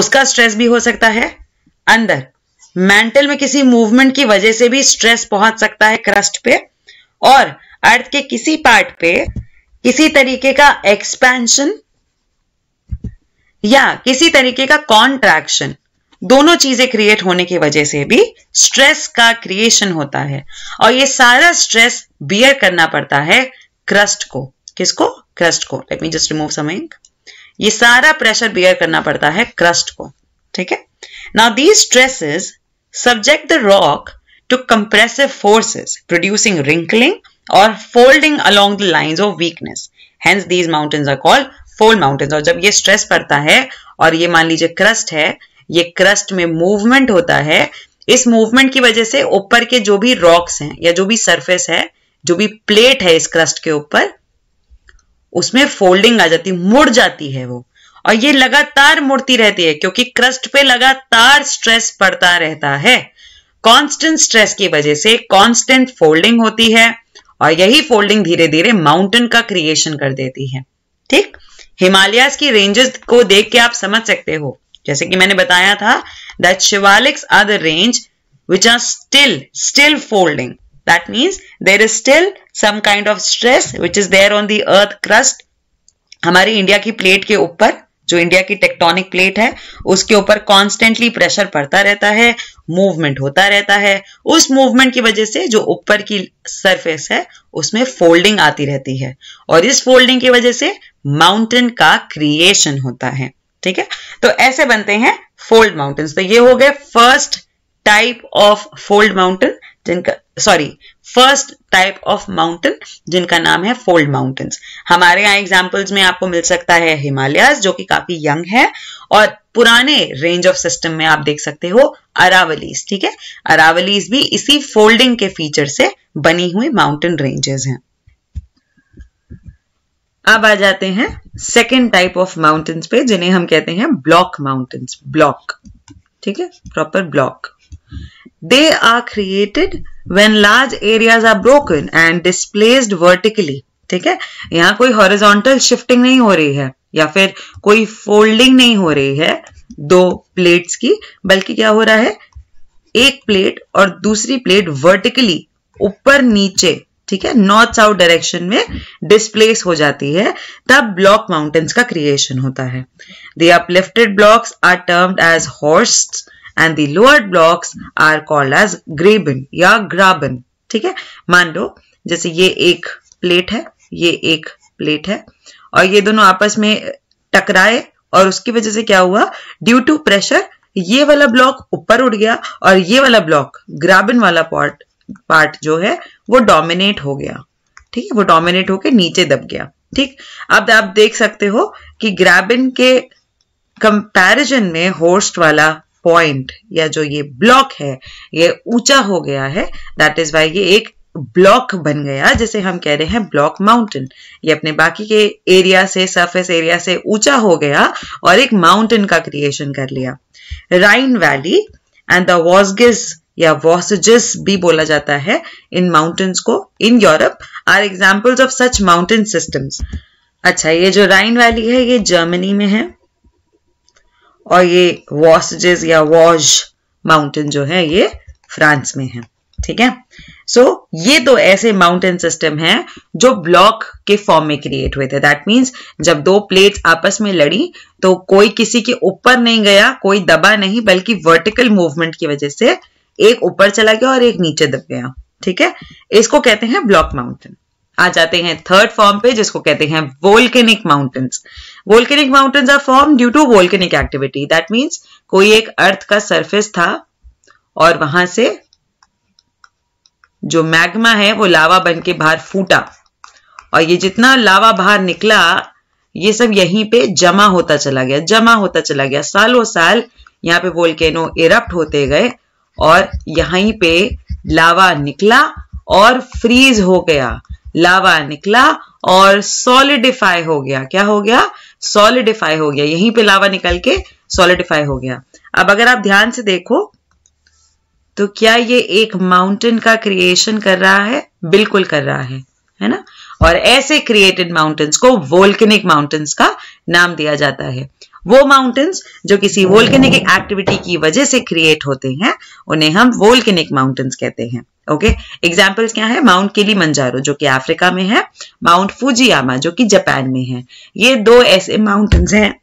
उसका स्ट्रेस भी हो सकता है अंदर मेंटल में किसी मूवमेंट की वजह से भी स्ट्रेस पहुंच सकता है क्रस्ट पे और अर्थ के किसी पार्ट पे किसी तरीके का एक्सपेंशन या किसी तरीके का कॉन्ट्रैक्शन दोनों चीजें क्रिएट होने की वजह से भी स्ट्रेस का क्रिएशन होता है और ये सारा स्ट्रेस बियर करना पड़ता है क्रस्ट को किसको क्रस्ट को let me just remove some ink ये सारा प्रेशर बियर करना पड़ता है क्रस्ट को ठीक है now these stresses subject the rock to compressive forces producing wrinkling और folding along the line of weakness hence these mountains are called fold mountains और जब ये स्ट्रेस पड़ता है और ये मान लीजिए क्रस्ट है ये क्रस्ट में मूवमेंट होता है इस मूवमेंट की वजह से ऊपर के जो भी रॉक्स हैं या जो भी सरफेस है जो भी प्लेट है इस क्रस्ट के ऊपर उसमें फोल्डिंग आ जाती मुड़ जाती है वो और ये लगातार मुड़ती रहती है क्योंकि क्रस्ट पे लगातार स्ट्रेस पड़ता रहता है कांस्टेंट स्ट्रेस की वजह से कांस्टेंट फोल्डिंग होती है और यही फोल्डिंग धीरे धीरे माउंटेन का क्रिएशन कर देती है ठीक हिमालयाज की रेंजेस को देख के आप समझ सकते हो जैसे कि मैंने बताया था that Shivaliks are the range which are still still folding that means there is still some kind of stress which is there on the earth crust हमारी इंडिया की प्लेट के ऊपर जो इंडिया की टेक्टोनिक प्लेट है उसके ऊपर कॉन्स्टेंटली प्रेशर पड़ता रहता है मूवमेंट होता रहता है उस मूवमेंट की वजह से जो ऊपर की सरफेस है उसमें फोल्डिंग आती रहती है और इस फोल्डिंग की वजह से माउंटेन का क्रिएशन होता है ठीक है तो ऐसे बनते हैं फोल्ड माउंटेन्स तो ये हो गए first type of fold mountain जिनका sorry first type of mountain जिनका नाम है फोल्ड माउंटेन्स हमारे यहाँ एग्जाम्पल्स में आपको मिल सकता है हिमालयस जो कि काफी यंग है और पुराने रेंज ऑफ सिस्टम में आप देख सकते हो अरावलीज ठीक है अरावलीज भी इसी फोल्डिंग के फीचर से बनी हुई माउंटेन रेंजेस हैं अब आ जाते हैं सेकेंड टाइप ऑफ माउंटेन्स पे जिन्हें हम कहते हैं ब्लॉक माउंटेन्स ब्लॉक ठीक है proper block they are created when large areas are broken and displaced vertically ठीक है यहाँ कोई हॉरिजॉन्टल शिफ्टिंग नहीं हो रही है या फिर कोई फोल्डिंग नहीं हो रही है दो प्लेट्स की बल्कि क्या हो रहा है एक प्लेट और दूसरी प्लेट वर्टिकली ऊपर नीचे ठीक है नॉर्थ साउथ डायरेक्शन में डिस्प्लेस हो जाती है तब ब्लॉक माउंटेन्स का क्रिएशन होता है the uplifted blocks are termed as horst and the lower blocks are called as graben या ग्राबन ठीक है मान लो जैसे ये एक प्लेट है ये एक प्लेट है और ये दोनों आपस में टकराए और उसकी वजह से क्या हुआ ड्यू टू प्रेशर ये वाला ब्लॉक ऊपर उड़ गया और ये वाला ब्लॉक ग्राबिन वाला पार्ट पार्ट जो है वो डोमिनेट हो गया ठीक है वो डोमिनेट होके नीचे दब गया ठीक अब आप देख सकते हो कि ग्राबिन के कंपैरिजन में होस्ट वाला पॉइंट या जो ये ब्लॉक है ये ऊंचा हो गया है दैट इज वाई ये एक ब्लॉक बन गया जैसे हम कह रहे हैं ब्लॉक माउंटेन ये अपने बाकी के एरिया से सरफेस एरिया से ऊंचा हो गया और एक माउंटेन का क्रिएशन कर लिया राइन वैली एंड द वॉजगिस या वॉसजिस भी बोला जाता है इन माउंटेन्स को in Europe are examples of such mountain systems अच्छा ये जो राइन वैली है ये जर्मनी में है और ये वॉसजिस या वॉज माउंटेन जो है ये फ्रांस में है ठीक है सो so, ये दो ऐसे माउंटेन सिस्टम हैं जो ब्लॉक के फॉर्म में क्रिएट हुए थे दैट मींस जब दो प्लेट्स आपस में लड़ी तो कोई किसी के ऊपर नहीं गया कोई दबा नहीं बल्कि वर्टिकल मूवमेंट की वजह से एक ऊपर चला गया और एक नीचे दब गया ठीक है इसको कहते हैं ब्लॉक माउंटेन आ जाते हैं थर्ड फॉर्म पे जिसको कहते हैं volcanic mountains volcanic mountains are form due to volcanic activity that means कोई एक अर्थ का सरफेस था और वहां से जो मैग्मा है वो लावा बन के बाहर फूटा और ये जितना लावा बाहर निकला ये सब यहीं पे जमा होता चला गया जमा होता चला गया सालों साल यहाँ पे वोल्केनो इरप्ट होते गए और यहीं पे लावा निकला और फ्रीज हो गया लावा निकला और सॉलिडिफाई हो गया क्या हो गया सॉलिडिफाई हो गया यहीं पे लावा निकल के सॉलिडिफाई हो गया अब अगर आप ध्यान से देखो तो क्या ये एक माउंटेन का क्रिएशन कर रहा है बिल्कुल कर रहा है है ना और ऐसे क्रिएटेड माउंटेन्स को वोल्केनिक माउंटेन्स का नाम दिया जाता है वो माउंटेन्स जो किसी वोल्केनिक एक्टिविटी की वजह से क्रिएट होते हैं उन्हें हम वोल्केनिक माउंटेन्स कहते हैं ओके okay? एग्जाम्पल्स क्या है माउंट केली मंजारो जो कि अफ्रीका में है माउंट फूजियामा जो कि जापान में है ये दो ऐसे माउंटेन्स हैं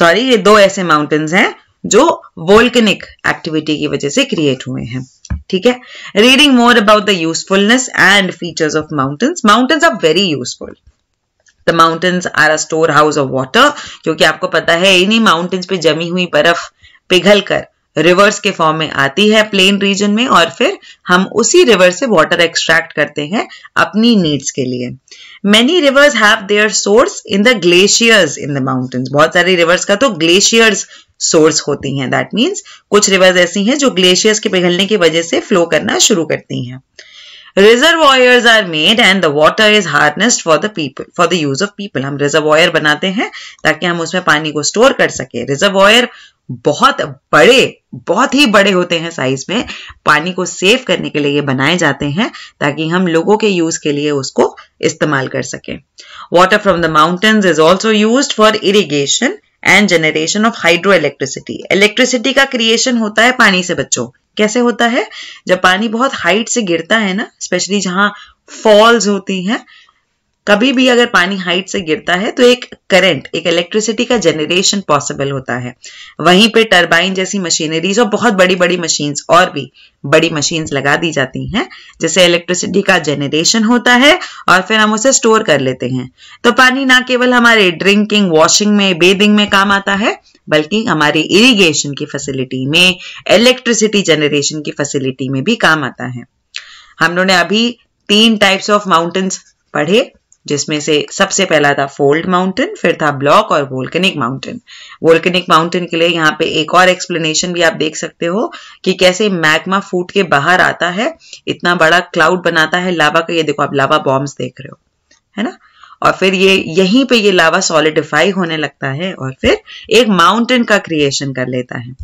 सॉरी ये दो ऐसे माउंटेन्स हैं जो वोल्केनिक एक्टिविटी की वजह से क्रिएट हुए हैं ठीक है reading more about the usefulness and features of mountains mountains are very useful the mountains are a store house of water क्योंकि आपको पता है इन्हीं माउंटेन्स पे जमी हुई बर्फ पिघल कर रिवर्स के फॉर्म में आती है प्लेन रीजन में और फिर हम उसी रिवर से वाटर एक्सट्रैक्ट करते हैं अपनी नीड्स के लिए many rivers have their source in the glaciers in the mountains बहुत सारी रिवर्स का तो ग्लेशियर्स सोर्स होती हैं दैट मीन्स कुछ रिवर्स ऐसी हैं जो ग्लेशियर्स के पिघलने की वजह से फ्लो करना शुरू करती हैं reservoirs are made and the water is harnessed for the people for the use of people हम रिजर्वॉयर बनाते हैं ताकि हम उसमें पानी को स्टोर कर सके रिजर्वॉयर बहुत बड़े बहुत ही बड़े होते हैं साइज में पानी को सेव करने के लिए ये बनाए जाते हैं ताकि हम लोगों के यूज के लिए उसको इस्तेमाल कर सकें water from the mountains is also use for irrigation and generation of hydro electricity electricity का क्रिएशन होता है पानी से बच्चों कैसे होता है जब पानी बहुत हाइट से गिरता है ना स्पेशली जहां फॉल्स होती हैं कभी भी अगर पानी हाइट से गिरता है तो एक करंट एक इलेक्ट्रिसिटी का जनरेशन पॉसिबल होता है वहीं पे टरबाइन जैसी मशीनरीज और बहुत बड़ी बड़ी मशीन्स और भी बड़ी मशीन्स लगा दी जाती हैं जिससे इलेक्ट्रिसिटी का जनरेशन होता है और फिर हम उसे स्टोर कर लेते हैं तो पानी ना केवल हमारे ड्रिंकिंग वॉशिंग में बेदिंग में काम आता है बल्कि हमारे इरीगेशन की फैसिलिटी में इलेक्ट्रिसिटी जनरेशन की फैसिलिटी में भी काम आता है हम लोगों ने अभी तीन टाइप्स ऑफ माउंटेन्स पढ़े जिसमें से सबसे पहला था फोल्ड माउंटेन फिर था ब्लॉक और वोल्केनिक माउंटेन वोल्केनिक माउंटेन के लिए यहाँ पे एक और एक्सप्लेनेशन भी आप देख सकते हो कि कैसे मैग्मा फूट के बाहर आता है इतना बड़ा क्लाउड बनाता है लावा का ये देखो आप लावा बॉम्ब देख रहे हो है ना और फिर ये यहीं पे ये लावा सॉलिडिफाई होने लगता है और फिर एक माउंटेन का क्रिएशन कर लेता है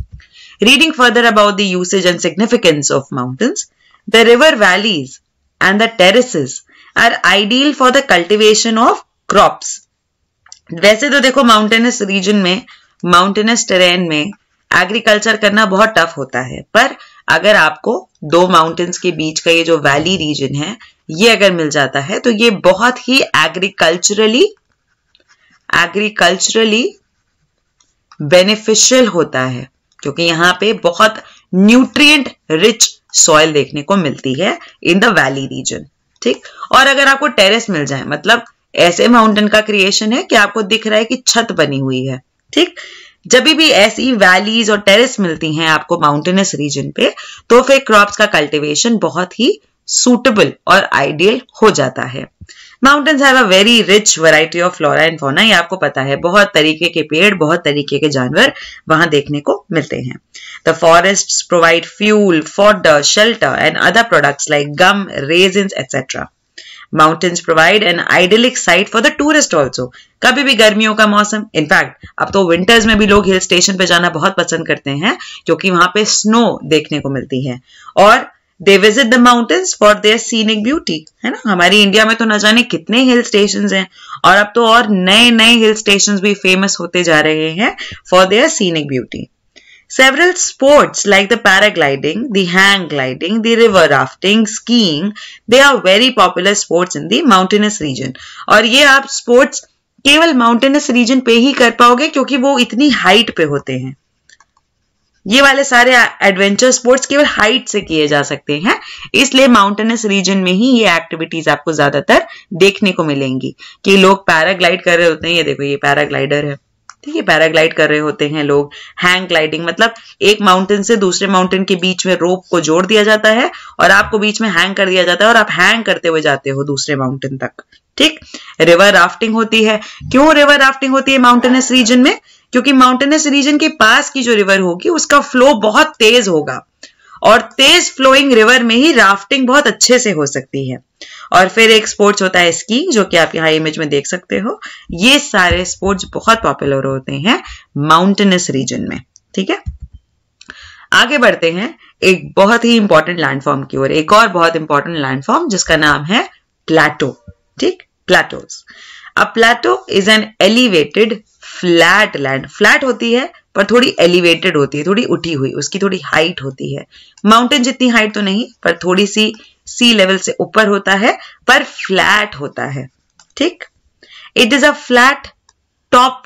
reading further about the usage and significance of mountains the river valleys and the terraces are ideal for the cultivation of crops. वैसे तो देखो माउंटेनस रीजन में माउंटेनस टेरेन में एग्रीकल्चर करना बहुत टफ होता है पर अगर आपको दो माउंटेन्स के बीच का ये जो वैली रीजन है ये अगर मिल जाता है तो ये बहुत ही एग्रीकल्चरली एग्रीकल्चरली बेनिफिशियल होता है क्योंकि यहाँ पे बहुत न्यूट्रिएंट रिच सॉइल देखने को मिलती है इन द वैली रीजन ठीक और अगर आपको टेरेस मिल जाए मतलब ऐसे माउंटेन का क्रिएशन है कि आपको दिख रहा है कि छत बनी हुई है ठीक जब भी ऐसी वैलीज और टेरेस मिलती हैं आपको माउंटेनस रीजन पे तो फिर क्रॉप्स का कल्टीवेशन बहुत ही सूटेबल और आइडियल हो जाता है mountains have a very rich variety of flora and fauna ये आपको पता है बहुत तरीके के पेड़ बहुत तरीके के जानवर वहां देखने को मिलते हैं the forest provide fuel fodder shelter and other products like gum resin etcetera mountains provide an idyllic site for the tourist also कभी भी गर्मियों का मौसम इनफैक्ट अब तो विंटर्स में भी लोग हिल स्टेशन पे जाना बहुत पसंद करते हैं क्योंकि वहां पे स्नो देखने को मिलती है और they visit the mountains for their scenic beauty है ना हमारी इंडिया में तो ना जाने कितने हिल स्टेशन हैं और अब तो और नए नए हिल स्टेशन भी फेमस होते जा रहे हैं for their scenic beauty Several sports like the paragliding, the hang gliding, the river rafting, skiing, they are very popular sports in the mountainous region. और ये आप sports केवल mountainous region पे ही कर पाओगे क्योंकि वो इतनी height पे होते हैं ये वाले सारे एडवेंचर स्पोर्ट्स केवल हाइट से किए जा सकते हैं इसलिए माउंटेनस रीजन में ही ये एक्टिविटीज आपको ज्यादातर देखने को मिलेंगी कि लोग पैराग्लाइड कर रहे होते हैं ये देखो ये पैराग्लाइडर है ठीक है पैराग्लाइड कर रहे होते हैं लोग हैंग ग्लाइडिंग मतलब एक माउंटेन से दूसरे माउंटेन के बीच में रोप को जोड़ दिया जाता है और आपको बीच में हैंग कर दिया जाता है और आप हैंग करते हुए जाते हो दूसरे माउंटेन तक ठीक रिवर राफ्टिंग होती है क्यों रिवर राफ्टिंग होती है माउंटेनस रीजन में क्योंकि माउंटेनस रीजन के पास की जो रिवर होगी उसका फ्लो बहुत तेज होगा और तेज फ्लोइंग रिवर में ही राफ्टिंग बहुत अच्छे से हो सकती है और फिर एक स्पोर्ट्स होता है स्की जो कि आप यहाँ इमेज में देख सकते हो ये सारे स्पोर्ट्स बहुत पॉपुलर होते हैं माउंटेनस रीजन में ठीक है आगे बढ़ते हैं एक बहुत ही इंपॉर्टेंट लैंडफॉर्म की ओर एक और बहुत इंपॉर्टेंट लैंडफॉर्म जिसका नाम है प्लेटो ठीक plateaus a plateau is an elevated flat land flat होती है पर थोड़ी एलिवेटेड होती है थोड़ी उठी हुई उसकी थोड़ी हाइट होती है माउंटेन जितनी हाइट तो नहीं पर थोड़ी सी सी लेवल से ऊपर होता है पर फ्लैट होता है ठीक it is a flat top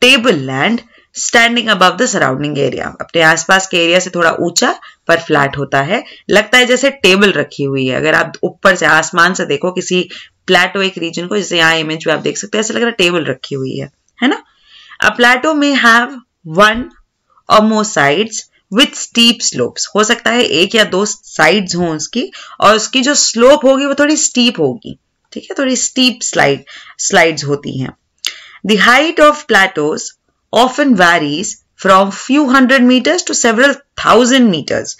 table land standing above the surrounding area अपने आसपास के एरिया से थोड़ा ऊंचा पर फ्लैट होता है लगता है जैसे टेबल रखी हुई है अगर आप ऊपर से आसमान से देखो किसी प्लेटो एक रीजन को जैसे यहाँ इमेज में आप देख सकते हैं ऐसा लग रहा है टेबल रखी हुई है है ना अ प्लेटो में have one or more sides with steep slopes हो सकता है एक या दो साइड्स हो उसकी और उसकी जो स्लोप होगी वो थोड़ी स्टीप होगी ठीक है थोड़ी स्टीप स्लाइड स्लाइड्स होती हैं the height of plateaus often varies from few hundred metres to several thousand metres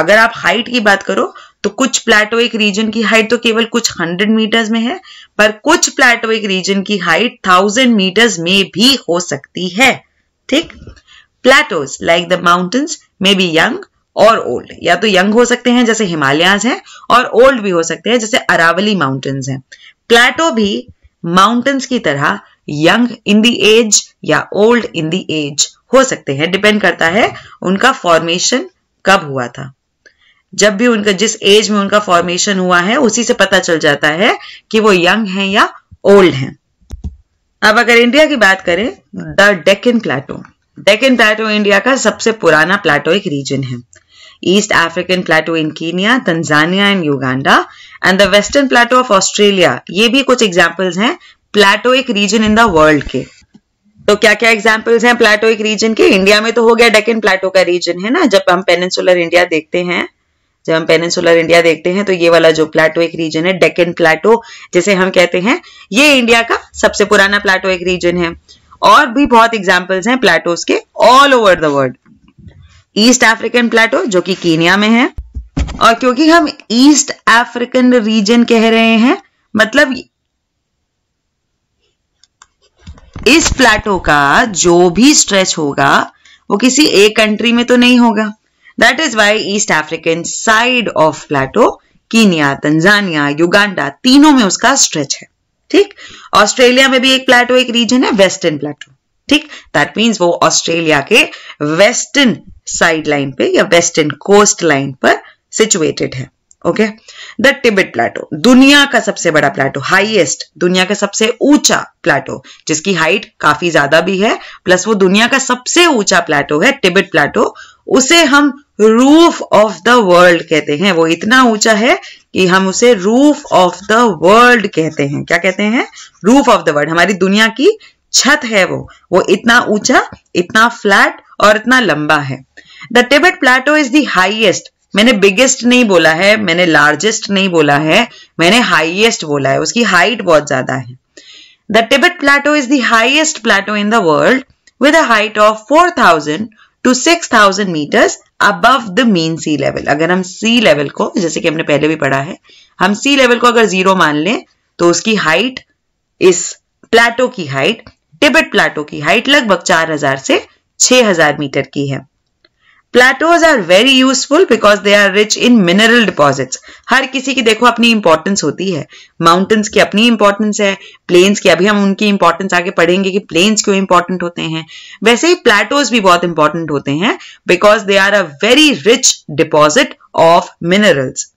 अगर आप हाइट की बात करो तो कुछ प्लेटोइक रीजन की हाइट तो केवल कुछ हंड्रेड मीटर्स में है पर कुछ प्लेटोइक रीजन की हाइट थाउजेंड मीटर्स में भी हो सकती है ठीक plateaus like the mountains may be young और ओल्ड या तो यंग हो सकते हैं जैसे हिमालयाज हैं और ओल्ड भी हो सकते हैं जैसे अरावली माउंटेन्स हैं प्लेटो भी माउंटेन्स की तरह यंग इन दी एज या ओल्ड इन दी एज हो सकते हैं डिपेंड करता है उनका फॉर्मेशन कब हुआ था जब भी उनका जिस एज में उनका फॉर्मेशन हुआ है उसी से पता चल जाता है कि वो यंग है या ओल्ड है अब अगर इंडिया की बात करें the Deccan plateau Deccan plateau India का सबसे पुराना प्लेटो एक रीजन है East African plateau in Kenya Tanzania and Uganda and the western plateau of Australia ये भी कुछ एग्जाम्पल्स हैं एक रीजन इन द वर्ल्ड के तो क्या क्या एग्जाम्पल्स हैं प्लेटोइक रीजन के इंडिया में तो हो गया डेकन प्लेटो का रीजन है ना जब हम पेनिनसुलर इंडिया देखते हैं जब हम पेनिनसुलर इंडिया देखते हैं तो ये वाला जो प्लेटो एक रीजन है डेकन प्लेटो जिसे हम कहते हैं ये इंडिया का सबसे पुराना प्लेटो एक रीजन है और भी बहुत एग्जाम्पल्स हैं प्लेटोज के all over the world East African plateau जो कि कीनिया में है और क्योंकि हम ईस्ट अफ्रीकन रीजन कह रहे हैं मतलब इस प्लेटो का जो भी स्ट्रेच होगा वो किसी एक कंट्री में तो नहीं होगा That is why East African side of plateau Kenya Tanzania Uganda तीनों में उसका स्ट्रेच है ठीक ऑस्ट्रेलिया में भी एक प्लेटो एक रीजन है वेस्टर्न प्लेटो ठीक दैट मीन्स वो ऑस्ट्रेलिया के वेस्टर्न साइड लाइन पे या वेस्टर्न कोस्ट लाइन पर सिचुएटेड है ओके द टिबेट प्लेटो दुनिया का सबसे बड़ा प्लेटो हाइएस्ट दुनिया का सबसे ऊंचा प्लेटो जिसकी हाइट काफी ज्यादा भी है प्लस वो दुनिया का सबसे ऊंचा प्लेटो है टिबेट प्लेटो उसे हम रूफ ऑफ द वर्ल्ड कहते हैं वो इतना ऊंचा है कि हम उसे रूफ ऑफ द वर्ल्ड कहते हैं क्या कहते हैं रूफ ऑफ द वर्ल्ड हमारी दुनिया की छत है वो वो इतना ऊंचा इतना फ्लैट और इतना लंबा है the Tibet plateau is the highest मैंने बिगेस्ट नहीं बोला है मैंने लार्जेस्ट नहीं बोला है मैंने हाइएस्ट बोला है उसकी हाइट बहुत ज्यादा है the Tibet plateau is highest plateau in the world with a height of 4000 to six thousand metres above the mean sea level अगर हम सी लेवल को जैसे कि हमने पहले भी पढ़ा है हम सी लेवल को अगर जीरो मान लें तो उसकी हाइट इस प्लेटो की हाइट टिबेट प्लेटो की हाइट लगभग चार हजार से छह हजार मीटर की है plateaus are very useful because they are rich in mineral deposits हर किसी की देखो अपनी इंपॉर्टेंस होती है माउंटेन्स की अपनी इंपॉर्टेंस है प्लेन्स की अभी हम उनकी इंपॉर्टेंस आगे पढ़ेंगे कि प्लेन्स क्यों इंपॉर्टेंट होते हैं वैसे ही प्लेटोज भी बहुत इंपॉर्टेंट होते हैं because they are a very rich deposit of minerals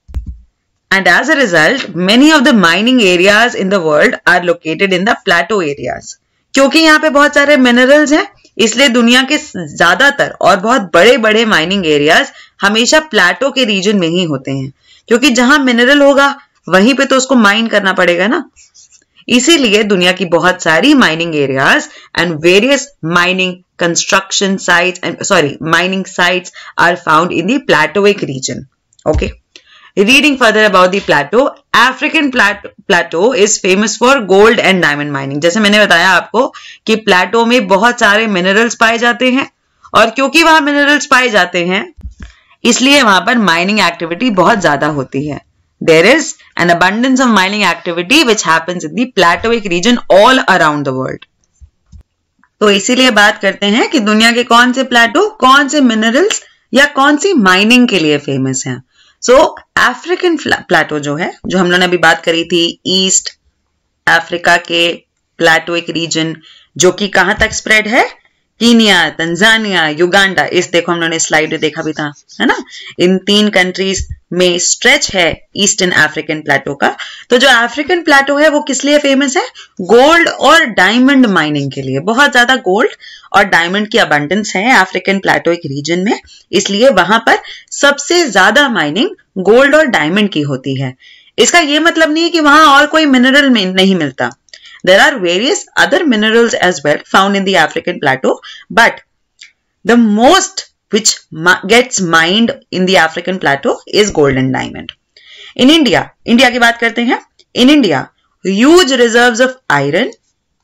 and as a result many of the mining areas in the world are located in the plateau areas क्योंकि यहाँ पे बहुत सारे मिनरल्स हैं इसलिए दुनिया के ज्यादातर और बहुत बड़े बड़े माइनिंग एरियाज हमेशा प्लेटो के रीजन में ही होते हैं क्योंकि जहां मिनरल होगा वहीं पे तो उसको माइन करना पड़ेगा ना इसीलिए दुनिया की बहुत सारी mining areas and various mining construction sites and sorry mining sites are found in the plateauic region okay Reading further about the plateau, African plateau is famous for gold and diamond mining. जैसे मैंने बताया आपको कि plateau में बहुत सारे minerals पाए जाते हैं और क्योंकि वहां minerals पाए जाते हैं इसलिए वहां पर mining activity बहुत ज्यादा होती है there is an abundance of mining activity which happens in the plateauic region all around the world. तो इसीलिए बात करते हैं कि दुनिया के कौन से प्लेटो कौन से मिनरल्स या कौन सी माइनिंग के लिए फेमस हैं सो अफ्रीकन प्लेटो जो है जो हम लोगों ने अभी बात करी थी ईस्ट अफ्रीका के प्लेटो एक रीजन जो कि कहां तक स्प्रेड है कीनिया तंजानिया युगांडा इस देखो हम लोगों ने स्लाइड देखा भी था है ना इन तीन कंट्रीज में स्ट्रेच है ईस्टर्न अफ्रीकन प्लेटो का तो जो अफ्रीकन प्लेटो है वो किस लिए फेमस है गोल्ड और डायमंड माइनिंग के लिए बहुत ज्यादा गोल्ड और डायमंड की अबंडेंस है अफ्रीकन प्लेटो एक रीजन में इसलिए वहां पर सबसे ज्यादा माइनिंग गोल्ड और डायमंड की होती है इसका यह मतलब नहीं है कि वहां और कोई मिनरल नहीं मिलता There are various other minerals as well found in the African plateau, but the most which gets mined in the African plateau is gold and diamond. In India, India ki baat karte hain In India, huge reserves of iron,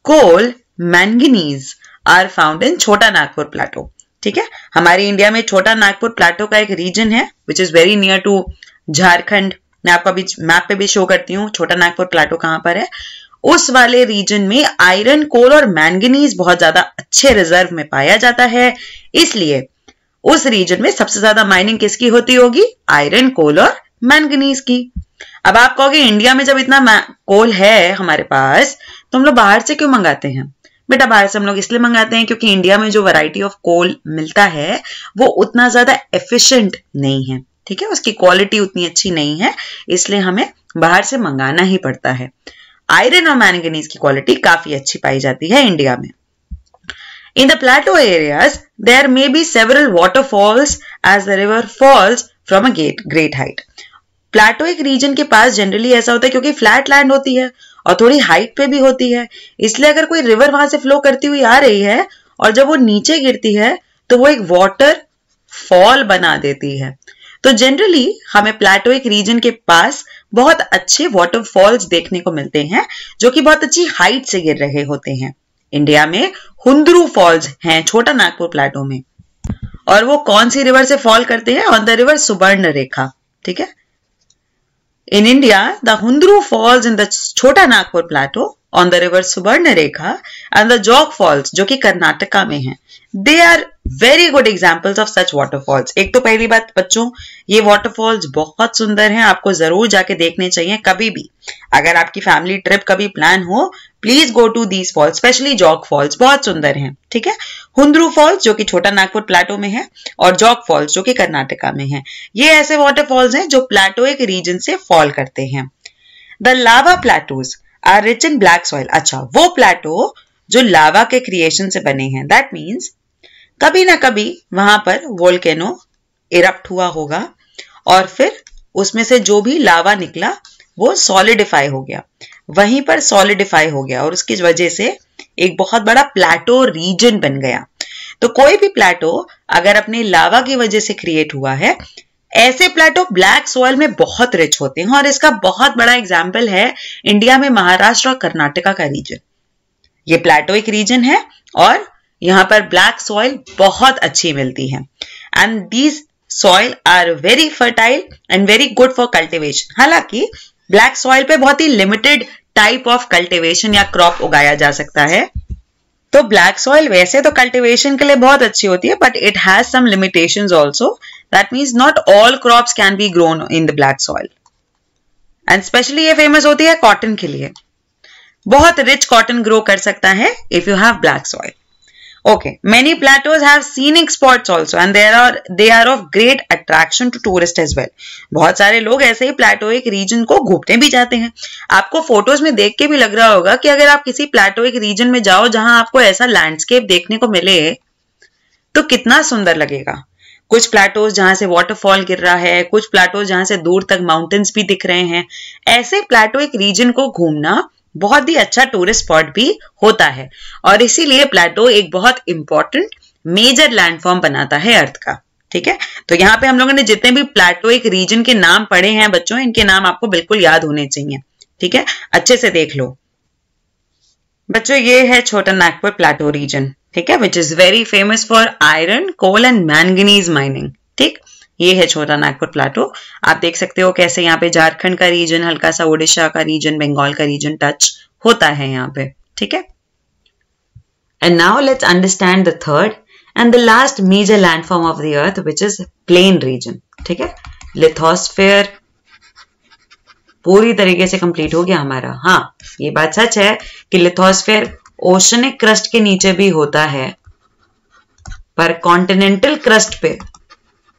coal, manganese are found in chota nagpur plateau. ठीक है हमारे India में Chota Nagpur Plato का एक region है which is very near to Jharkhand मैं आपको अभी मैप पे भी शो करती हूँ छोटा नागपुर प्लाटो कहां पर है उस वाले रीजन में आयरन कोल और मैंगनीज बहुत ज्यादा अच्छे रिजर्व में पाया जाता है इसलिए उस रीजन में सबसे ज्यादा माइनिंग किसकी होती होगी आयरन कोल और मैंगनीज की अब आप कहोगे इंडिया में जब इतना कोल है हमारे पास तो हम लोग बाहर से क्यों मंगाते हैं बेटा बाहर से हम लोग इसलिए मंगाते हैं क्योंकि इंडिया में जो वैरायटी ऑफ कोल मिलता है वो उतना ज्यादा एफिशिएंट नहीं है ठीक है उसकी क्वालिटी उतनी अच्छी नहीं है इसलिए हमें बाहर से मंगाना ही पड़ता है आयरन और मैंगनीज की क्वालिटी काफी अच्छी पाई जाती है इंडिया में In the plateau areas, there may be several as the river falls from a get great height plateau एक रीजन के पास जनरली ऐसा होता है क्योंकि फ्लैट लैंड होती है और थोड़ी हाइट पे भी होती है इसलिए अगर कोई रिवर वहां से फ्लो करती हुई आ रही है और जब वो नीचे गिरती है तो वो एक वॉटर फॉल बना देती है तो जनरली हमें एक रीजन के पास बहुत अच्छे वॉटरफॉल्स देखने को मिलते हैं जो कि बहुत अच्छी हाइट से गिर रहे होते हैं इंडिया में हुंदरू फॉल्स हैं छोटा नागपुर प्लाटो में और वो कौन सी रिवर से फॉल करते हैं on the river Subarnarekha ठीक है In India, the Hundru falls in the Chota Nagpur plateau on the river Subarnarekha and the Jog falls जो कि कर्नाटका में हैं. They are very good examples of such waterfalls. एक तो पहली बात बच्चों ये waterfalls बहुत सुंदर हैं आपको जरूर जाके देखने चाहिए कभी भी अगर आपकी family trip कभी plan हो please go to these falls specially जॉक फॉल्स बहुत सुंदर हैं ठीक है हुंद्रू फॉल्स जो कि छोटा नागपुर प्लाटो में है और जॉक फॉल्स जो कि कर्नाटका में है ये ऐसे वाटरफॉल्स हैं जो प्लाटो एक रीजन से फॉल करते हैं the lava plateaus are rich in black soil अच्छा वो प्लाटो जो लावा के क्रिएशन से बने हैं दैट मीन्स कभी ना कभी वहां पर वोल्केनो इरप्ट हुआ होगा और फिर उसमें से जो भी लावा निकला वो सॉलिडिफाई हो गया वहीं पर सॉलिडिफाई हो गया और उसकी वजह से एक बहुत बड़ा प्लेटो रीजन बन गया तो कोई भी प्लेटो अगर अपने लावा की वजह से क्रिएट हुआ है ऐसे प्लेटो ब्लैक सोयल में बहुत रिच होते हैं और इसका बहुत बड़ा एग्जाम्पल है इंडिया में महाराष्ट्र और कर्नाटका का रीजन ये प्लेटो एक रीजन है और यहां पर ब्लैक सॉइल बहुत अच्छी मिलती है and these soil are very fertile and very good for cultivation हालांकि ब्लैक सॉइल पे बहुत ही लिमिटेड टाइप ऑफ कल्टीवेशन या क्रॉप उगाया जा सकता है तो ब्लैक सॉइल वैसे तो कल्टीवेशन के लिए बहुत अच्छी होती है but it has some limitation also that means not all crop can be grown in the black soil and specially ये फेमस होती है कॉटन के लिए बहुत रिच कॉटन ग्रो कर सकता है if you have black soil Okay, many plateaus have scenic spots also and there are they are of great attraction to tourists as well. बहुत सारे लोग ऐसे ही प्लेटोइक रीजन को घूमने भी जाते हैं आपको फोटोज में देख के भी लग रहा होगा कि अगर आप किसी प्लेटोइक रीजन में जाओ जहां आपको ऐसा लैंडस्केप देखने को मिले तो कितना सुंदर लगेगा कुछ प्लेटोज जहां से वाटरफॉल गिर रहा है कुछ प्लेटोज जहां से दूर तक माउंटेन्स भी दिख रहे हैं ऐसे एक रीजन को घूमना बहुत ही अच्छा टूरिस्ट स्पॉट भी होता है और इसीलिए प्लेटो एक बहुत इंपॉर्टेंट मेजर लैंडफॉर्म बनाता है अर्थ का ठीक है तो यहाँ पे हम लोगों ने जितने भी प्लेटो एक रीजन के नाम पढ़े हैं बच्चों इनके नाम आपको बिल्कुल याद होने चाहिए ठीक है अच्छे से देख लो बच्चों ये है छोटा नागपुर प्लेटो रीजन ठीक है which is very famous for iron coal and manganese mining ठीक ये है छोटा नागपुर प्लाटो आप देख सकते हो कैसे यहाँ पे झारखंड का रीजन हल्का सा ओडिशा का रीजन बंगाल का रीजन टच होता है यहाँ पे ठीक है and now let's understand the third and the last major landform of the earth which is plain region ठीक है लिथोस्फेयर पूरी तरीके से कंप्लीट हो गया हमारा हाँ ये बात सच है कि लिथोस्फेयर ओशनिक क्रस्ट के नीचे भी होता है पर कॉन्टिनेंटल क्रस्ट पे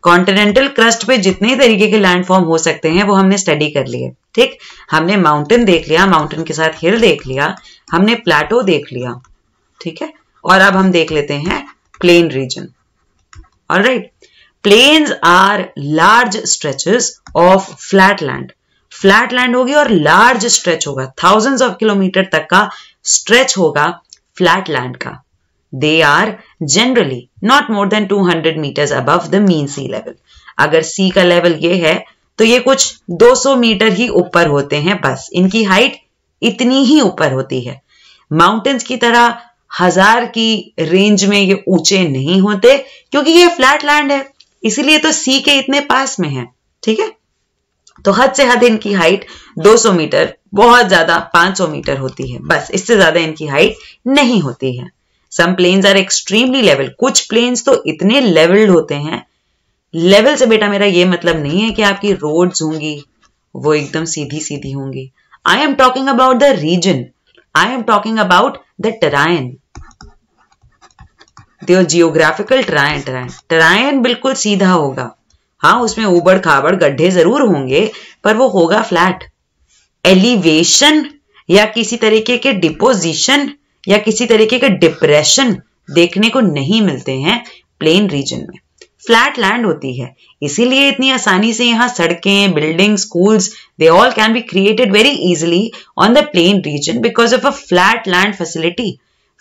कॉन्टिनेंटल क्रस्ट पे जितने तरीके के लैंडफॉर्म हो सकते हैं वो हमने स्टडी कर लिए ठीक हमने माउंटेन देख लिया माउंटेन के साथ हिल देख लिया हमने प्लेटो देख लिया ठीक है और अब हम देख लेते हैं प्लेन रीजन और right plains are large stretches of flat land flat land होगी और लार्ज स्ट्रेच होगा थाउजेंड ऑफ किलोमीटर तक का स्ट्रेच होगा फ्लैट लैंड का they are generally not more than 200 metre above the mean sea level अगर sea का level ये है तो ये कुछ 200 मीटर ही ऊपर होते हैं बस इनकी हाइट इतनी ही ऊपर होती है माउंटेन्स की तरह हजार की रेंज में ये ऊंचे नहीं होते क्योंकि ये फ्लैट लैंड है इसीलिए तो सी के इतने पास में है ठीक है तो हद से हद इनकी हाइट 200 मीटर बहुत ज्यादा 500 मीटर होती है बस इससे ज्यादा इनकी हाइट नहीं होती है some plains are extremely level कुछ प्लेन्स तो इतने लेवल्ड होते हैं लेवल से बेटा मेरा ये मतलब नहीं है कि आपकी रोड्स होंगी वो एकदम सीधी सीधी होंगी I am talking about the region I am talking about the देखो जियोग्राफिकल ट्राइन ट्राइन ट्राइन बिल्कुल सीधा होगा हाँ उसमें उबड़ खाबड़ गड्ढे जरूर होंगे पर वो होगा फ्लैट एलिवेशन या किसी तरीके के डिपोजिशन या किसी तरीके के डिप्रेशन देखने को नहीं मिलते हैं प्लेन रीजन में फ्लैट लैंड होती है इसीलिए इतनी आसानी से यहाँ सड़कें building schools they all can be created very easily on the plain region because of a flat land facility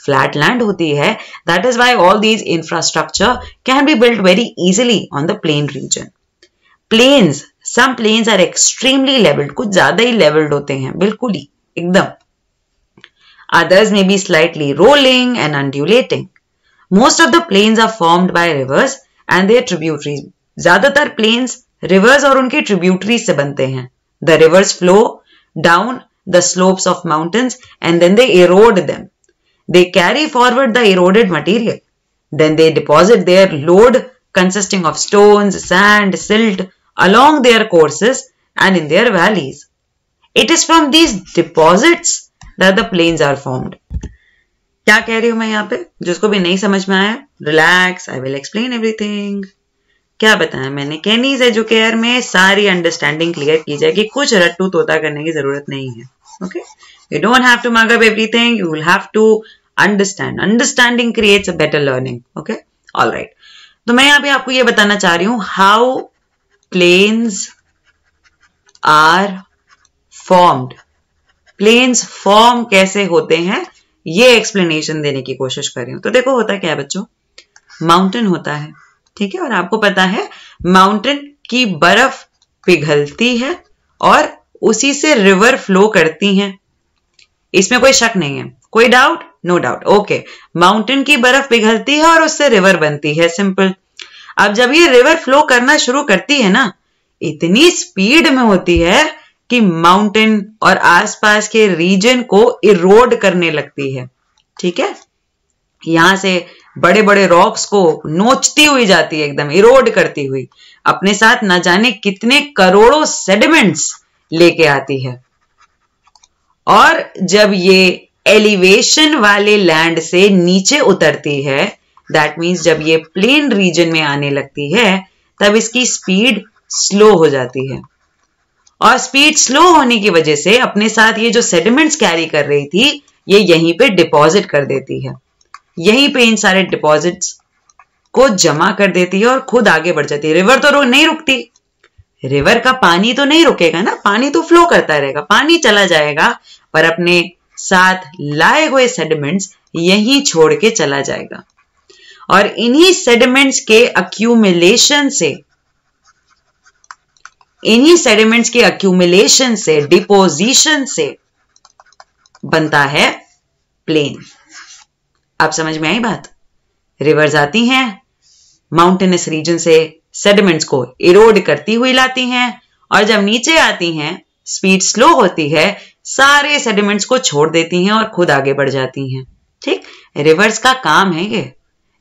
flat land होती है that is why all these infrastructure can be build very easily on the plain region plains some plains are extremely levelled कुछ ज्यादा ही levelled होते हैं बिल्कुल ही एकदम Others may be slightly rolling and undulating. Most of the plains are formed by rivers and their tributaries. ज्यादातर plains rivers और उनके tributaries से बनते हैं. The rivers flow down the slopes of mountains and then they erode them. They carry forward the eroded material. Then they deposit their load consisting of stones, sand, silt along their courses and in their valleys. It is from these deposits rather plains are formed क्या कह रही हूं मैं यहाँ पे जिसको भी नहीं समझ में आया relax I will explain everything क्या बताया मैंने कैनीज एजुकेयर में सारी अंडरस्टैंडिंग क्लियर की जाए कि कुछ रट्टू तोता करने की जरूरत नहीं है okay you don't have to mug up everything you will have to understand understanding creates a better learning okay all right तो मैं यहाँ पे आपको ये बताना चाह रही हूं how plains are formed plains form कैसे होते हैं ये एक्सप्लेनेशन देने की कोशिश कर रही हूं तो देखो होता क्या है बच्चों माउंटेन होता है ठीक है और आपको पता है माउंटेन की बर्फ पिघलती है और उसी से रिवर फ्लो करती हैं इसमें कोई शक नहीं है कोई doubt no doubt okay mountain की बर्फ पिघलती है और उससे रिवर बनती है सिंपल अब जब ये रिवर फ्लो करना शुरू करती है ना इतनी स्पीड में होती है कि माउंटेन और आसपास के रीजन को इरोड करने लगती है ठीक है यहां से बड़े बड़े रॉक्स को नोचती हुई जाती है एकदम इरोड करती हुई अपने साथ ना जाने कितने करोड़ों सेडिमेंट्स लेके आती है और जब ये एलिवेशन वाले लैंड से नीचे उतरती है दैट मीन्स जब ये प्लेन रीजन में आने लगती है तब इसकी स्पीड स्लो हो जाती है और स्पीड स्लो होने की वजह से अपने साथ ये जो सेडिमेंट्स कैरी कर रही थी ये यहीं पे डिपॉजिट कर देती है यहीं पे इन सारे डिपॉजिट्स को जमा कर देती है और खुद आगे बढ़ जाती है रिवर तो नहीं रुकती रिवर का पानी तो नहीं रुकेगा ना पानी तो फ्लो करता रहेगा पानी चला जाएगा पर अपने साथ लाए हुए सेडिमेंट्स यहीं छोड़ के चला जाएगा और इन्हीं सेडिमेंट्स के अक्यूमिलेशन से इन्हीं सेडिमेंट्स के अक्यूमुलेशन से डिपोजिशन से बनता है प्लेन आप समझ में आई बात रिवर्स आती हैं माउंटेनस रीजन से सेडिमेंट्स को इरोड करती हुई लाती हैं और जब नीचे आती हैं स्पीड स्लो होती है सारे सेडिमेंट्स को छोड़ देती हैं और खुद आगे बढ़ जाती हैं ठीक रिवर्स का काम है ये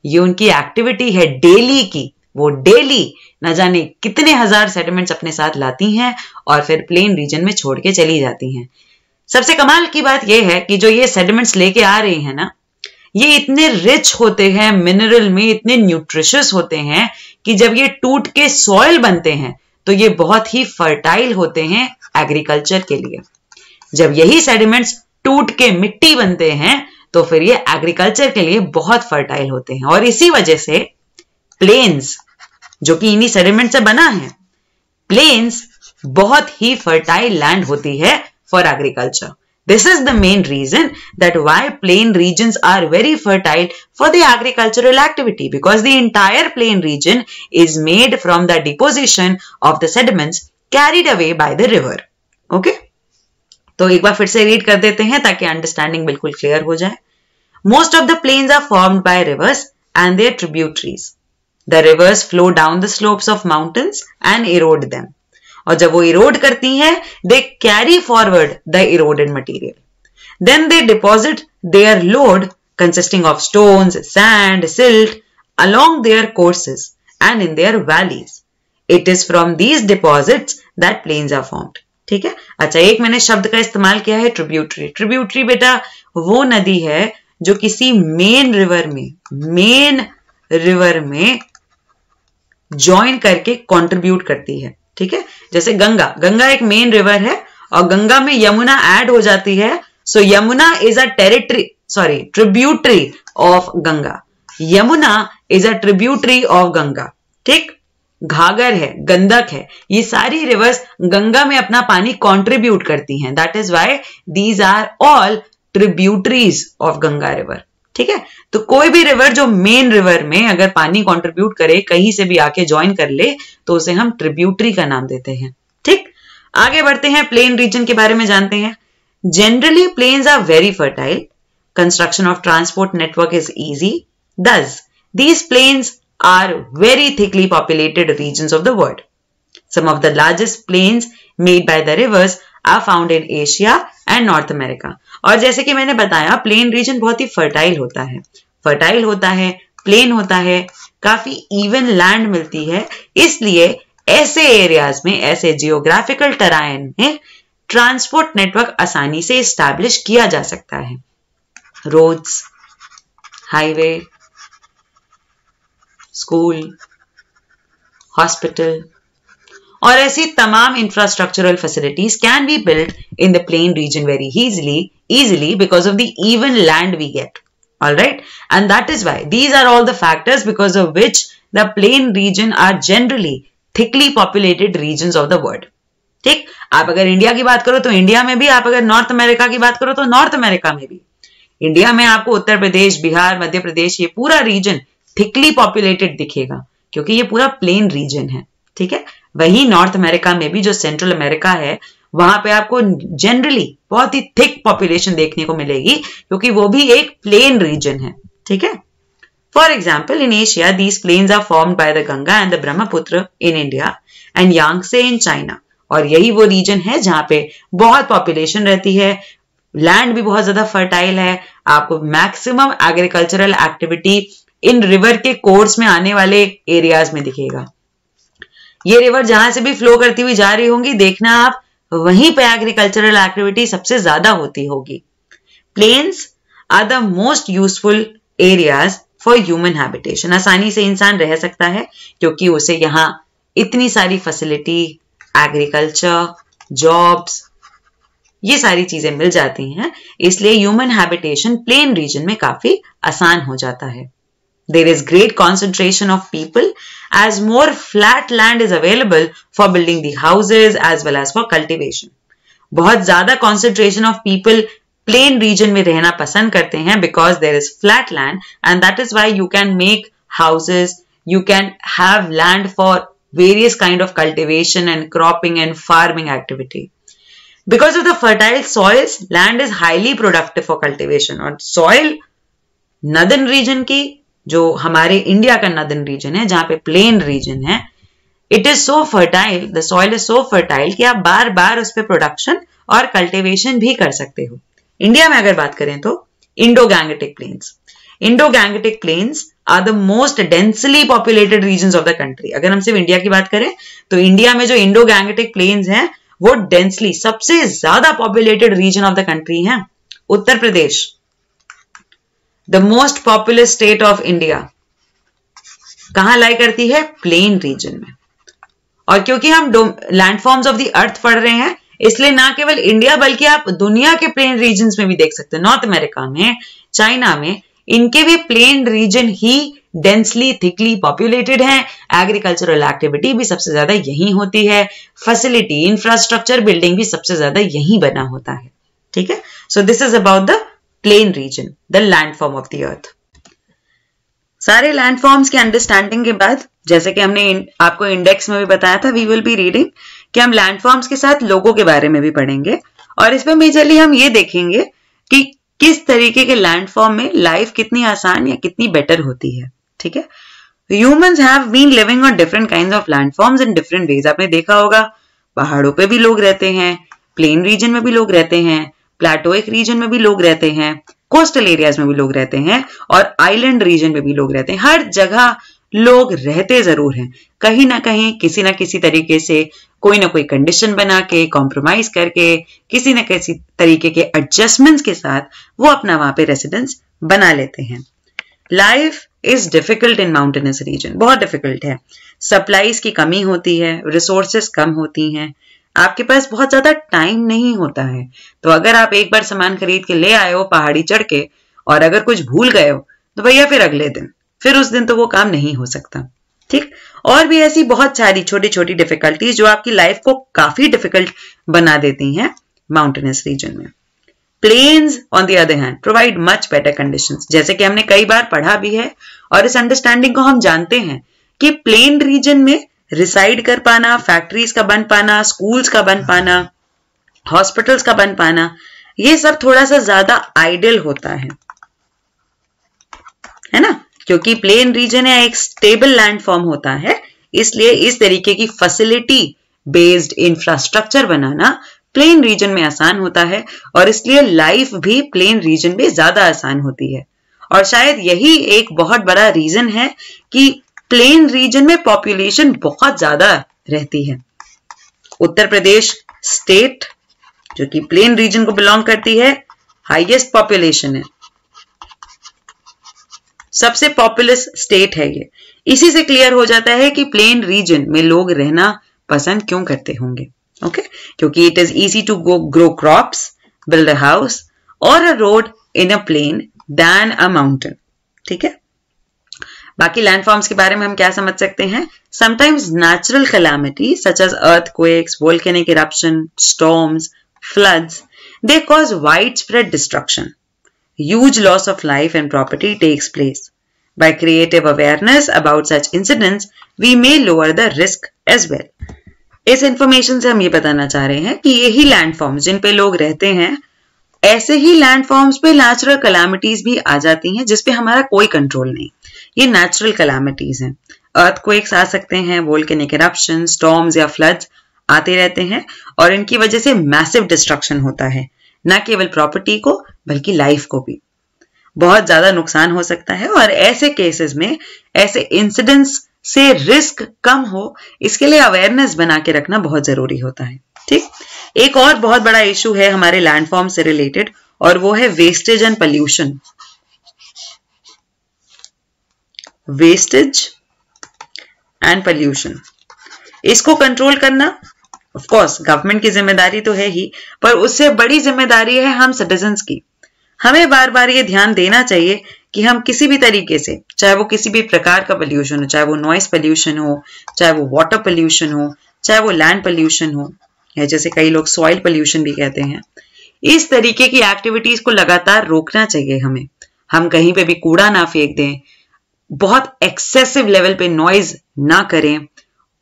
ये उनकी एक्टिविटी है डेली की वो डेली ना जाने कितने हजार सेडिमेंट्स अपने साथ लाती हैं और फिर प्लेन रीजन में छोड़ के चली जाती हैं सबसे कमाल की बात यह है कि जो ये सेडिमेंट्स लेके आ रही है ना ये इतने रिच होते हैं मिनरल में इतने न्यूट्रिशियस होते हैं कि जब ये टूट के सॉयल बनते हैं तो ये बहुत ही फर्टाइल होते हैं एग्रीकल्चर के लिए जब यही सेडिमेंट्स टूट के मिट्टी बनते हैं तो फिर ये एग्रीकल्चर के लिए बहुत फर्टाइल होते हैं और इसी वजह से प्लेन्स जो कि इन्हीं सेडिमेंट से बना है प्लेन्स बहुत ही फर्टाइल लैंड होती है for agriculture this is the main region that why plain region are very fertile for the agricultural activity because the entire plain region is made from the deposition of the sediments carried away by the river okay तो एक बार फिर से read कर देते हैं ताकि understanding बिल्कुल clear हो जाए most of the plains are formed by rivers and their tributaries the rivers flow down the slopes of mountains and erode them और जब वो इरोड करती हैं they carry forward the eroded material then they deposit their load consisting of stones sand silt along their courses and in their valleys. It is from these deposits that plains are formed. ठीक है अच्छा एक मैंने शब्द का इस्तेमाल किया है ट्रिब्यूटरी ट्रिब्यूटरी बेटा वो नदी है जो किसी मेन रिवर में मेन रिवर में ज्वाइन करके कंट्रीब्यूट करती है ठीक है जैसे गंगा गंगा एक मेन रिवर है और गंगा में यमुना ऐड हो जाती है so Yamuna is a territory sorry tributary of Ganga Yamuna is a tributary of Ganga ठीक घाघर है गंदक है ये सारी रिवर्स गंगा में अपना पानी कंट्रीब्यूट करती हैं that is why these are all tributaries of Ganga river ठीक है तो कोई भी रिवर जो मेन रिवर में अगर पानी कॉन्ट्रीब्यूट करे कहीं से भी आके ज्वाइन कर ले तो उसे हम ट्रिब्यूटरी का नाम देते हैं ठीक आगे बढ़ते हैं प्लेन रीजन के बारे में जानते हैं generally plains are very fertile construction of transport network is easy thus these plains are very thickly populated region of the world some of the largest plains made by the rivers are found in Asia and North America और जैसे कि मैंने बताया plain region बहुत ही fertile होता है fertile होता है प्लेन होता है काफी इवन लैंड मिलती है इसलिए ऐसे एरियाज में ऐसे जियोग्राफिकल टराइन में ट्रांसपोर्ट नेटवर्क आसानी से स्टैब्लिश किया जा सकता है रोड्स हाईवे स्कूल हॉस्पिटल और ऐसी तमाम infrastructural facilities can be build in the plain region very easily easily because of the even land we get all right and that is why these are all the factors because of which the plain region are generally thickly populated region of the world ठीक आप अगर India की बात करो तो India में भी आप अगर नॉर्थ अमेरिका की बात करो तो नॉर्थ अमेरिका में भी इंडिया में आपको उत्तर प्रदेश बिहार मध्य प्रदेश ये पूरा रीजन थिकली पॉपुलेटेड दिखेगा क्योंकि ये पूरा प्लेन रीजन है ठीक है वही नॉर्थ अमेरिका में भी जो सेंट्रल अमेरिका है वहां पे आपको जनरली बहुत ही थिक पॉपुलेशन देखने को मिलेगी क्योंकि वो भी एक प्लेन रीजन है ठीक है for example in Asia these plain are form by the Ganga and the Brahmaputra in India and Yangtze in China और यही वो रीजन है जहां पे बहुत पॉपुलेशन रहती है लैंड भी बहुत ज्यादा फर्टाइल है आपको maximum agricultural activity in river के कोर्स में आने वाले एरियाज में दिखेगा ये रिवर जहां से भी फ्लो करती हुई जा रही होंगी देखना आप वहीं पे एग्रीकल्चरल एक्टिविटी सबसे ज्यादा होती होगी plains are the most useful areas for human habitation आसानी से इंसान रह सकता है क्योंकि उसे यहाँ इतनी सारी फैसिलिटी एग्रीकल्चर जॉब्स ये सारी चीजें मिल जाती हैं इसलिए ह्यूमन हैबिटेशन प्लेन रीजन में काफी आसान हो जाता है There is great concentration of people as more flat land is available for building the houses as well as for cultivation. बहुत ज़्यादा concentration of people plain region में रहना पसंद करते हैं because there is flat land and that is why you can make houses, you can have land for various kind of cultivation and cropping and farming activity. Because of the fertile soils, land is highly productive for cultivation. और soil northern region की जो हमारे India का northern reason है जहां पे plain region है it is so fertile the soil is so fertile कि आप बार बार उस पर प्रोडक्शन और कल्टिवेशन भी कर सकते हो इंडिया में अगर बात करें तो Indo Gangetic plains Indo Gangetic plains are the most densely populated region of the country अगर हम सिर्फ इंडिया की बात करें तो इंडिया में जो इंडो गैंगटिक प्लेन्स हैं वो डेंसली सबसे ज्यादा populated region of the country है Uttar Pradesh the most popular state of India कहां लाई करती है प्लेन रीजन में और क्योंकि हम लैंडफॉर्म्स ऑफ द अर्थ पढ़ रहे हैं इसलिए ना केवल इंडिया बल्कि आप दुनिया के प्लेन रीजन में भी देख सकते हैं नॉर्थ अमेरिका में चाइना में इनके भी प्लेन रीजन ही डेंसली थिकली पॉपुलेटेड हैं एग्रीकल्चरल एक्टिविटी भी सबसे ज्यादा यहीं होती है फैसिलिटी इंफ्रास्ट्रक्चर बिल्डिंग भी सबसे ज्यादा यहीं बना होता है ठीक है so this is about the plain region the landform of the earth सारे लैंडफॉर्म्स के अंडरस्टैंडिंग के बाद जैसे कि हमने आपको इंडेक्स में भी बताया था वी विल बी रीडिंग कि हम लैंडफॉर्म्स के साथ लोगों के बारे में भी पढ़ेंगे और इसमें मेजरली हम ये देखेंगे कि किस तरीके के लैंडफॉर्म में लाइफ कितनी आसान या कितनी बेटर होती है ठीक है humans have been living on different kind of landforms in different ways आपने देखा होगा पहाड़ों पे भी लोग रहते हैं प्लेन रीजन में भी लोग रहते हैं प्लेटोइक रीजन में भी लोग रहते हैं कोस्टल एरियाज में भी लोग रहते हैं और आइलैंड रीजन में भी लोग रहते हैं हर जगह लोग रहते जरूर हैं कहीं ना कहीं किसी ना किसी तरीके से कोई ना कोई कंडीशन बना के कॉम्प्रोमाइज करके किसी ना किसी तरीके के एडजस्टमेंट्स के साथ वो अपना वहां पे रेसिडेंस बना लेते हैं life is difficult in mountainous region बहुत डिफिकल्ट है सप्लाईज की कमी होती है रिसोर्सेस कम होती हैं आपके पास बहुत ज्यादा टाइम नहीं होता है तो अगर आप एक बार सामान खरीद के ले आए हो पहाड़ी चढ़ के और अगर कुछ भूल गए हो तो भैया फिर अगले दिन फिर उस दिन तो वो काम नहीं हो सकता ठीक और भी ऐसी बहुत सारी छोटी छोटी डिफिकल्टीज जो आपकी लाइफ को काफी डिफिकल्ट बना देती हैं माउंटेनस रीजन में plains on the other hand provide much better condition जैसे कि हमने कई बार पढ़ा भी है और इस अंडरस्टैंडिंग को हम जानते हैं कि प्लेन रीजन में रिसाइड कर पाना फैक्ट्रीज का बन पाना स्कूल्स का बन पाना हॉस्पिटल्स का बन पाना ये सब थोड़ा सा ज्यादा आइडियल होता है है ना क्योंकि प्लेन रीजन या एक स्टेबल लैंडफॉर्म होता है इसलिए इस तरीके की फैसिलिटी बेस्ड इंफ्रास्ट्रक्चर बनाना प्लेन रीजन में आसान होता है और इसलिए लाइफ भी प्लेन रीजन में ज्यादा आसान होती है और शायद यही एक बहुत बड़ा रीजन है कि प्लेन रीजन में पॉपुलेशन बहुत ज्यादा रहती है उत्तर प्रदेश स्टेट जो कि प्लेन रीजन को बिलोंग करती है हाईएस्ट पॉपुलेशन है सबसे पॉपुलस स्टेट है ये इसी से क्लियर हो जाता है कि प्लेन रीजन में लोग रहना पसंद क्यों करते होंगे ओके okay? क्योंकि it is easy to go grow crops build a house और a road in a plain than a mountain ठीक है बाकी लैंडफॉर्म्स के बारे में हम क्या समझ सकते हैं sometimes natural calamity such as earthquakes volcanic eruption storms they cause widespread destruction huge loss of life and property takes place By creative awareness about such incidents, we may lower the risk as well. इस information से हम ये बताना चाह रहे हैं कि यही लैंडफॉर्म्स जिन पे लोग रहते हैं ऐसे ही लैंडफॉर्म्स पे नेचुरल कलामिटीज भी आ जाती हैं जिसपे हमारा कोई कंट्रोल नहीं ये नेचुरल कलामिटीज हैं एक आ सकते हैं वोल्केनिक इरप्शन स्टॉम्स या फ्लड्स आते रहते हैं और इनकी वजह से मैसिव डिस्ट्रक्शन होता है न केवल प्रॉपर्टी को बल्कि लाइफ को भी बहुत ज्यादा नुकसान हो सकता है और ऐसे केसेस में ऐसे इंसिडेंट्स से रिस्क कम हो इसके लिए अवेयरनेस बना के रखना बहुत जरूरी होता है ठीक एक और बहुत बड़ा इशू है हमारे लैंडफॉर्म से रिलेटेड और वो है wastage and pollution wastage and pollution इसको कंट्रोल करना ऑफ कोर्स गवर्नमेंट की जिम्मेदारी तो है ही पर उससे बड़ी जिम्मेदारी है हम सिटीजन की हमें बार बार ये ध्यान देना चाहिए कि हम किसी भी तरीके से चाहे वो किसी भी प्रकार का पॉल्यूशन हो चाहे वो नॉइस पॉल्यूशन हो चाहे वो वाटर पॉल्यूशन हो चाहे वो लैंड पॉल्यूशन हो या जैसे कई लोग सॉइल पॉल्यूशन भी कहते हैं इस तरीके की एक्टिविटीज को लगातार रोकना चाहिए हमें हम कहीं पे भी कूड़ा ना फेंक दें बहुत एक्सेसिव लेवल पे नॉइज ना करें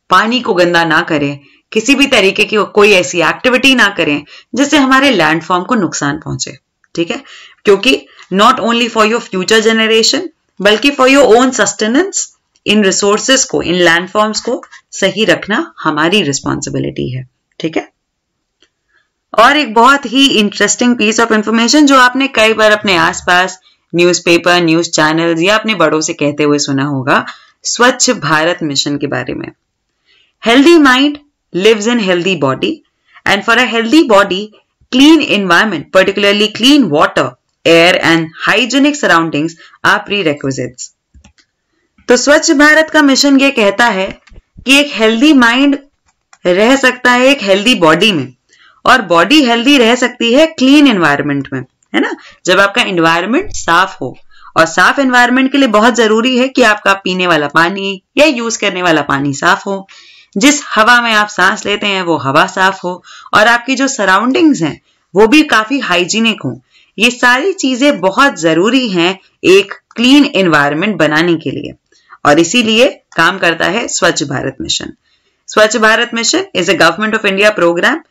पानी को गंदा ना करें किसी भी तरीके की कोई ऐसी एक्टिविटी ना करें जिससे हमारे लैंडफॉर्म को नुकसान पहुंचे ठीक है क्योंकि not only for your future generation बल्कि फॉर योर ओन सस्टेनेंस इन रिसोर्सेस को इन लैंडफॉर्म्स को सही रखना हमारी रिस्पॉन्सिबिलिटी है ठीक है और एक बहुत ही इंटरेस्टिंग पीस ऑफ इंफॉर्मेशन जो आपने कई बार अपने आसपास न्यूज पेपर न्यूज चैनल या अपने बड़ों से कहते हुए सुना होगा स्वच्छ भारत मिशन के बारे में healthy mind lives in healthy body and for a healthy body clean environment particularly clean water air and hygienic surroundings are prerequisite तो स्वच्छ भारत का मिशन यह कहता है कि एक हेल्दी माइंड रह सकता है एक हेल्दी बॉडी में और बॉडी हेल्दी रह सकती है क्लीन एनवायरमेंट में है ना जब आपका एनवायरमेंट साफ हो और साफ एनवायरमेंट के लिए बहुत जरूरी है कि आपका पीने वाला पानी या यूज करने वाला पानी साफ हो जिस हवा में आप सांस लेते हैं वो हवा साफ हो और आपकी जो सराउंडिंग्स हैं वो भी काफी हाइजीनिक हो ये सारी चीजें बहुत जरूरी हैं एक क्लीन एनवायरमेंट बनाने के लिए और इसीलिए काम करता है स्वच्छ Bharat mission Swachh Bharat mission is a government of India programme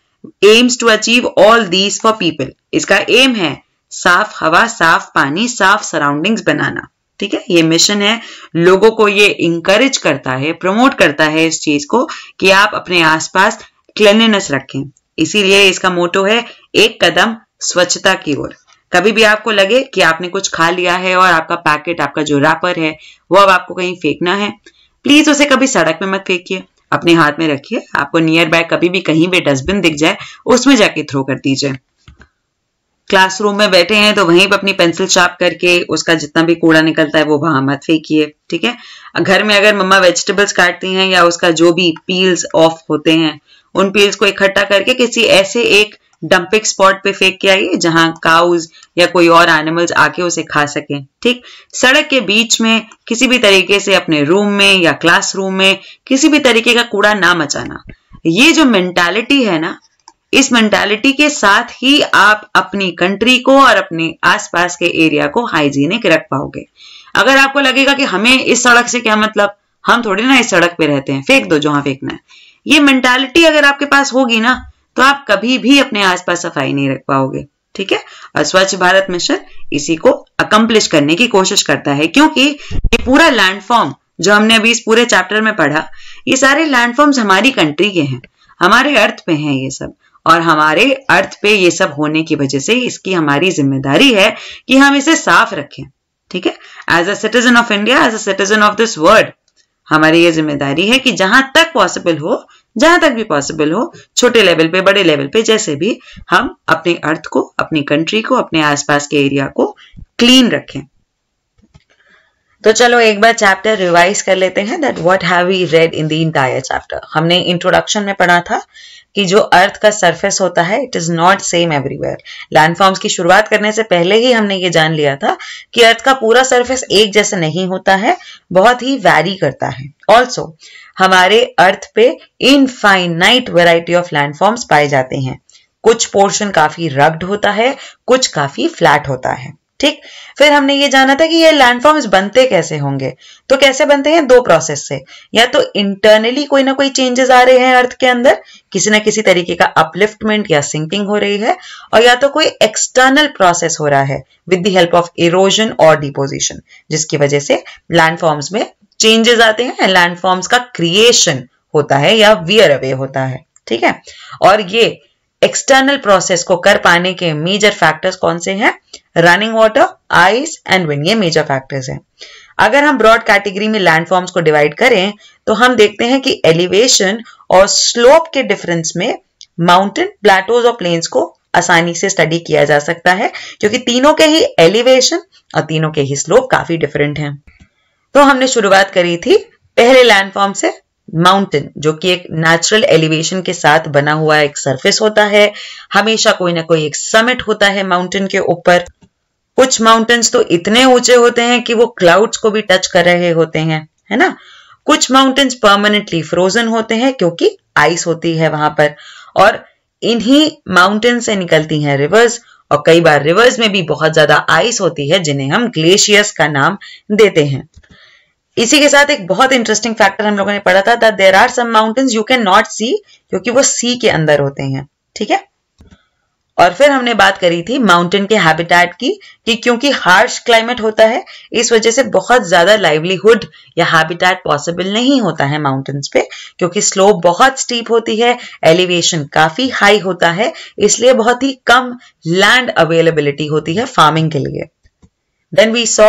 aims to achieve all these for people इसका एम है साफ हवा साफ पानी साफ सराउंडिंग्स बनाना ठीक है ये मिशन है लोगों को ये इंकरेज करता है प्रमोट करता है इस चीज को कि आप अपने आसपास क्लिनलीनेस रखें इसीलिए इसका मोटो है एक कदम स्वच्छता की ओर कभी भी आपको लगे कि आपने कुछ खा लिया है और आपका पैकेट आपका जो रैपर है वो अब आपको कहीं फेंकना है प्लीज उसे कभी सड़क में मत फेंकिए अपने हाथ में रखिए आपको नियर बाय कभी भी कहीं भी डस्टबिन दिख जाए उसमें जाके थ्रो कर दीजिए क्लासरूम में बैठे हैं तो वहीं पर अपनी पेंसिल शार्प करके उसका जितना भी कूड़ा निकलता है वो वहां मत फेंकिए ठीक है घर में अगर मम्मा वेजिटेबल्स काटती हैं या उसका जो भी पील्स ऑफ होते हैं उन पील्स को इकट्ठा करके किसी ऐसे एक डंपिंग स्पॉट पे फेंक के आइए जहां काउज या कोई और एनिमल्स आके उसे खा सके ठीक सड़क के बीच में किसी भी तरीके से अपने रूम में या क्लासरूम में किसी भी तरीके का कूड़ा ना मचाना ये जो मेंटालिटी है ना इस मेंटालिटी के साथ ही आप अपनी कंट्री को और अपने आसपास के एरिया को हाइजीनिक रख पाओगे अगर आपको लगेगा कि हमें इस सड़क से क्या मतलब हम थोड़ी ना इस सड़क पे रहते हैं फेंक दो जहां फेंकना है ये मेंटालिटी अगर आपके पास होगी ना तो आप कभी भी अपने आसपास सफाई नहीं रख पाओगे ठीक है और स्वच्छ भारत मिशन इसी को अकम्प्लिश करने की कोशिश करता है क्योंकि ये पूरा लैंडफॉर्म जो हमने अभी इस पूरे चैप्टर में पढ़ा ये सारे लैंडफॉर्म्स हमारी कंट्री के हैं हमारे अर्थ पे हैं ये सब और हमारे अर्थ पे ये सब होने की वजह से इसकी हमारी जिम्मेदारी है कि हम इसे साफ रखें ठीक है as a citizen of India as a citizen of this world हमारी ये जिम्मेदारी है कि जहां तक पॉसिबल हो जहां तक भी पॉसिबल हो छोटे लेवल पे बड़े लेवल पे जैसे भी हम अपने अर्थ को अपनी कंट्री को अपने आसपास के एरिया को क्लीन रखें तो चलो एक बार चैप्टर रिवाइज कर लेते हैं that what have we read in the entire chapter हमने इंट्रोडक्शन में पढ़ा था कि जो अर्थ का सरफेस होता है it is not same everywhere landforms की शुरुआत करने से पहले ही हमने ये जान लिया था कि अर्थ का पूरा सरफेस एक जैसा नहीं होता है बहुत ही वैरी करता है ऑल्सो हमारे अर्थ पे इनफाइनाइट वेराइटी ऑफ लैंडफॉर्म्स पाए जाते हैं कुछ पोर्शन काफी रग्ड होता है कुछ काफी फ्लैट होता है ठीक फिर हमने ये जाना था कि ये लैंडफॉर्म्स बनते कैसे होंगे तो कैसे बनते हैं दो प्रोसेस से या तो इंटरनली कोई ना कोई चेंजेस आ रहे हैं अर्थ के अंदर किसी ना किसी तरीके का अपलिफ्टमेंट या सिंकिंग हो रही है और या तो कोई एक्सटर्नल प्रोसेस हो रहा है with the help of erosion और डिपोजिशन जिसकी वजह से लैंडफॉर्म्स में चेंजेस आते हैं लैंडफॉर्म्स का क्रिएशन होता है या वियर अवे होता है ठीक है और ये एक्सटर्नल प्रोसेस को कर पाने के मेजर फैक्टर्स कौन से हैं running water ice and wind ये मेजर फैक्टर्स हैं अगर हम ब्रॉड कैटेगरी में लैंडफॉर्म्स को डिवाइड करें तो हम देखते हैं कि एलिवेशन और स्लोप के डिफरेंस में माउंटेन प्लेटोज और प्लेन्स को आसानी से स्टडी किया जा सकता है क्योंकि तीनों के ही एलिवेशन और तीनों के ही स्लोप काफी डिफरेंट हैं तो हमने शुरुआत करी थी पहले लैंडफॉर्म से माउंटेन जो कि एक नेचुरल एलिवेशन के साथ बना हुआ एक सरफेस होता है हमेशा कोई ना कोई एक समिट होता है माउंटेन के ऊपर कुछ माउंटेन्स तो इतने ऊंचे होते हैं कि वो क्लाउड्स को भी टच कर रहे होते हैं है ना कुछ माउंटेन्स परमानेंटली फ्रोजन होते हैं क्योंकि आइस होती है वहां पर और इन्हीं माउंटेन से निकलती हैं रिवर्स और कई बार रिवर्स में भी बहुत ज्यादा आइस होती है जिन्हें हम ग्लेशियर्स का नाम देते हैं इसी के साथ एक बहुत इंटरेस्टिंग फैक्टर हम लोगों ने पढ़ा था that there are some mountains you can not see क्योंकि वो सी के अंदर होते हैं ठीक है और फिर हमने बात करी थी माउंटेन के हैबिटेट की कि क्योंकि हार्श क्लाइमेट होता है इस वजह से बहुत ज्यादा लाइवलीहुड या हैबिटेट पॉसिबल नहीं होता है माउंटेन्स पे क्योंकि स्लोप बहुत स्टीप होती है एलिवेशन काफी हाई होता है इसलिए बहुत ही कम लैंड अवेलेबिलिटी होती है फार्मिंग के लिए then we saw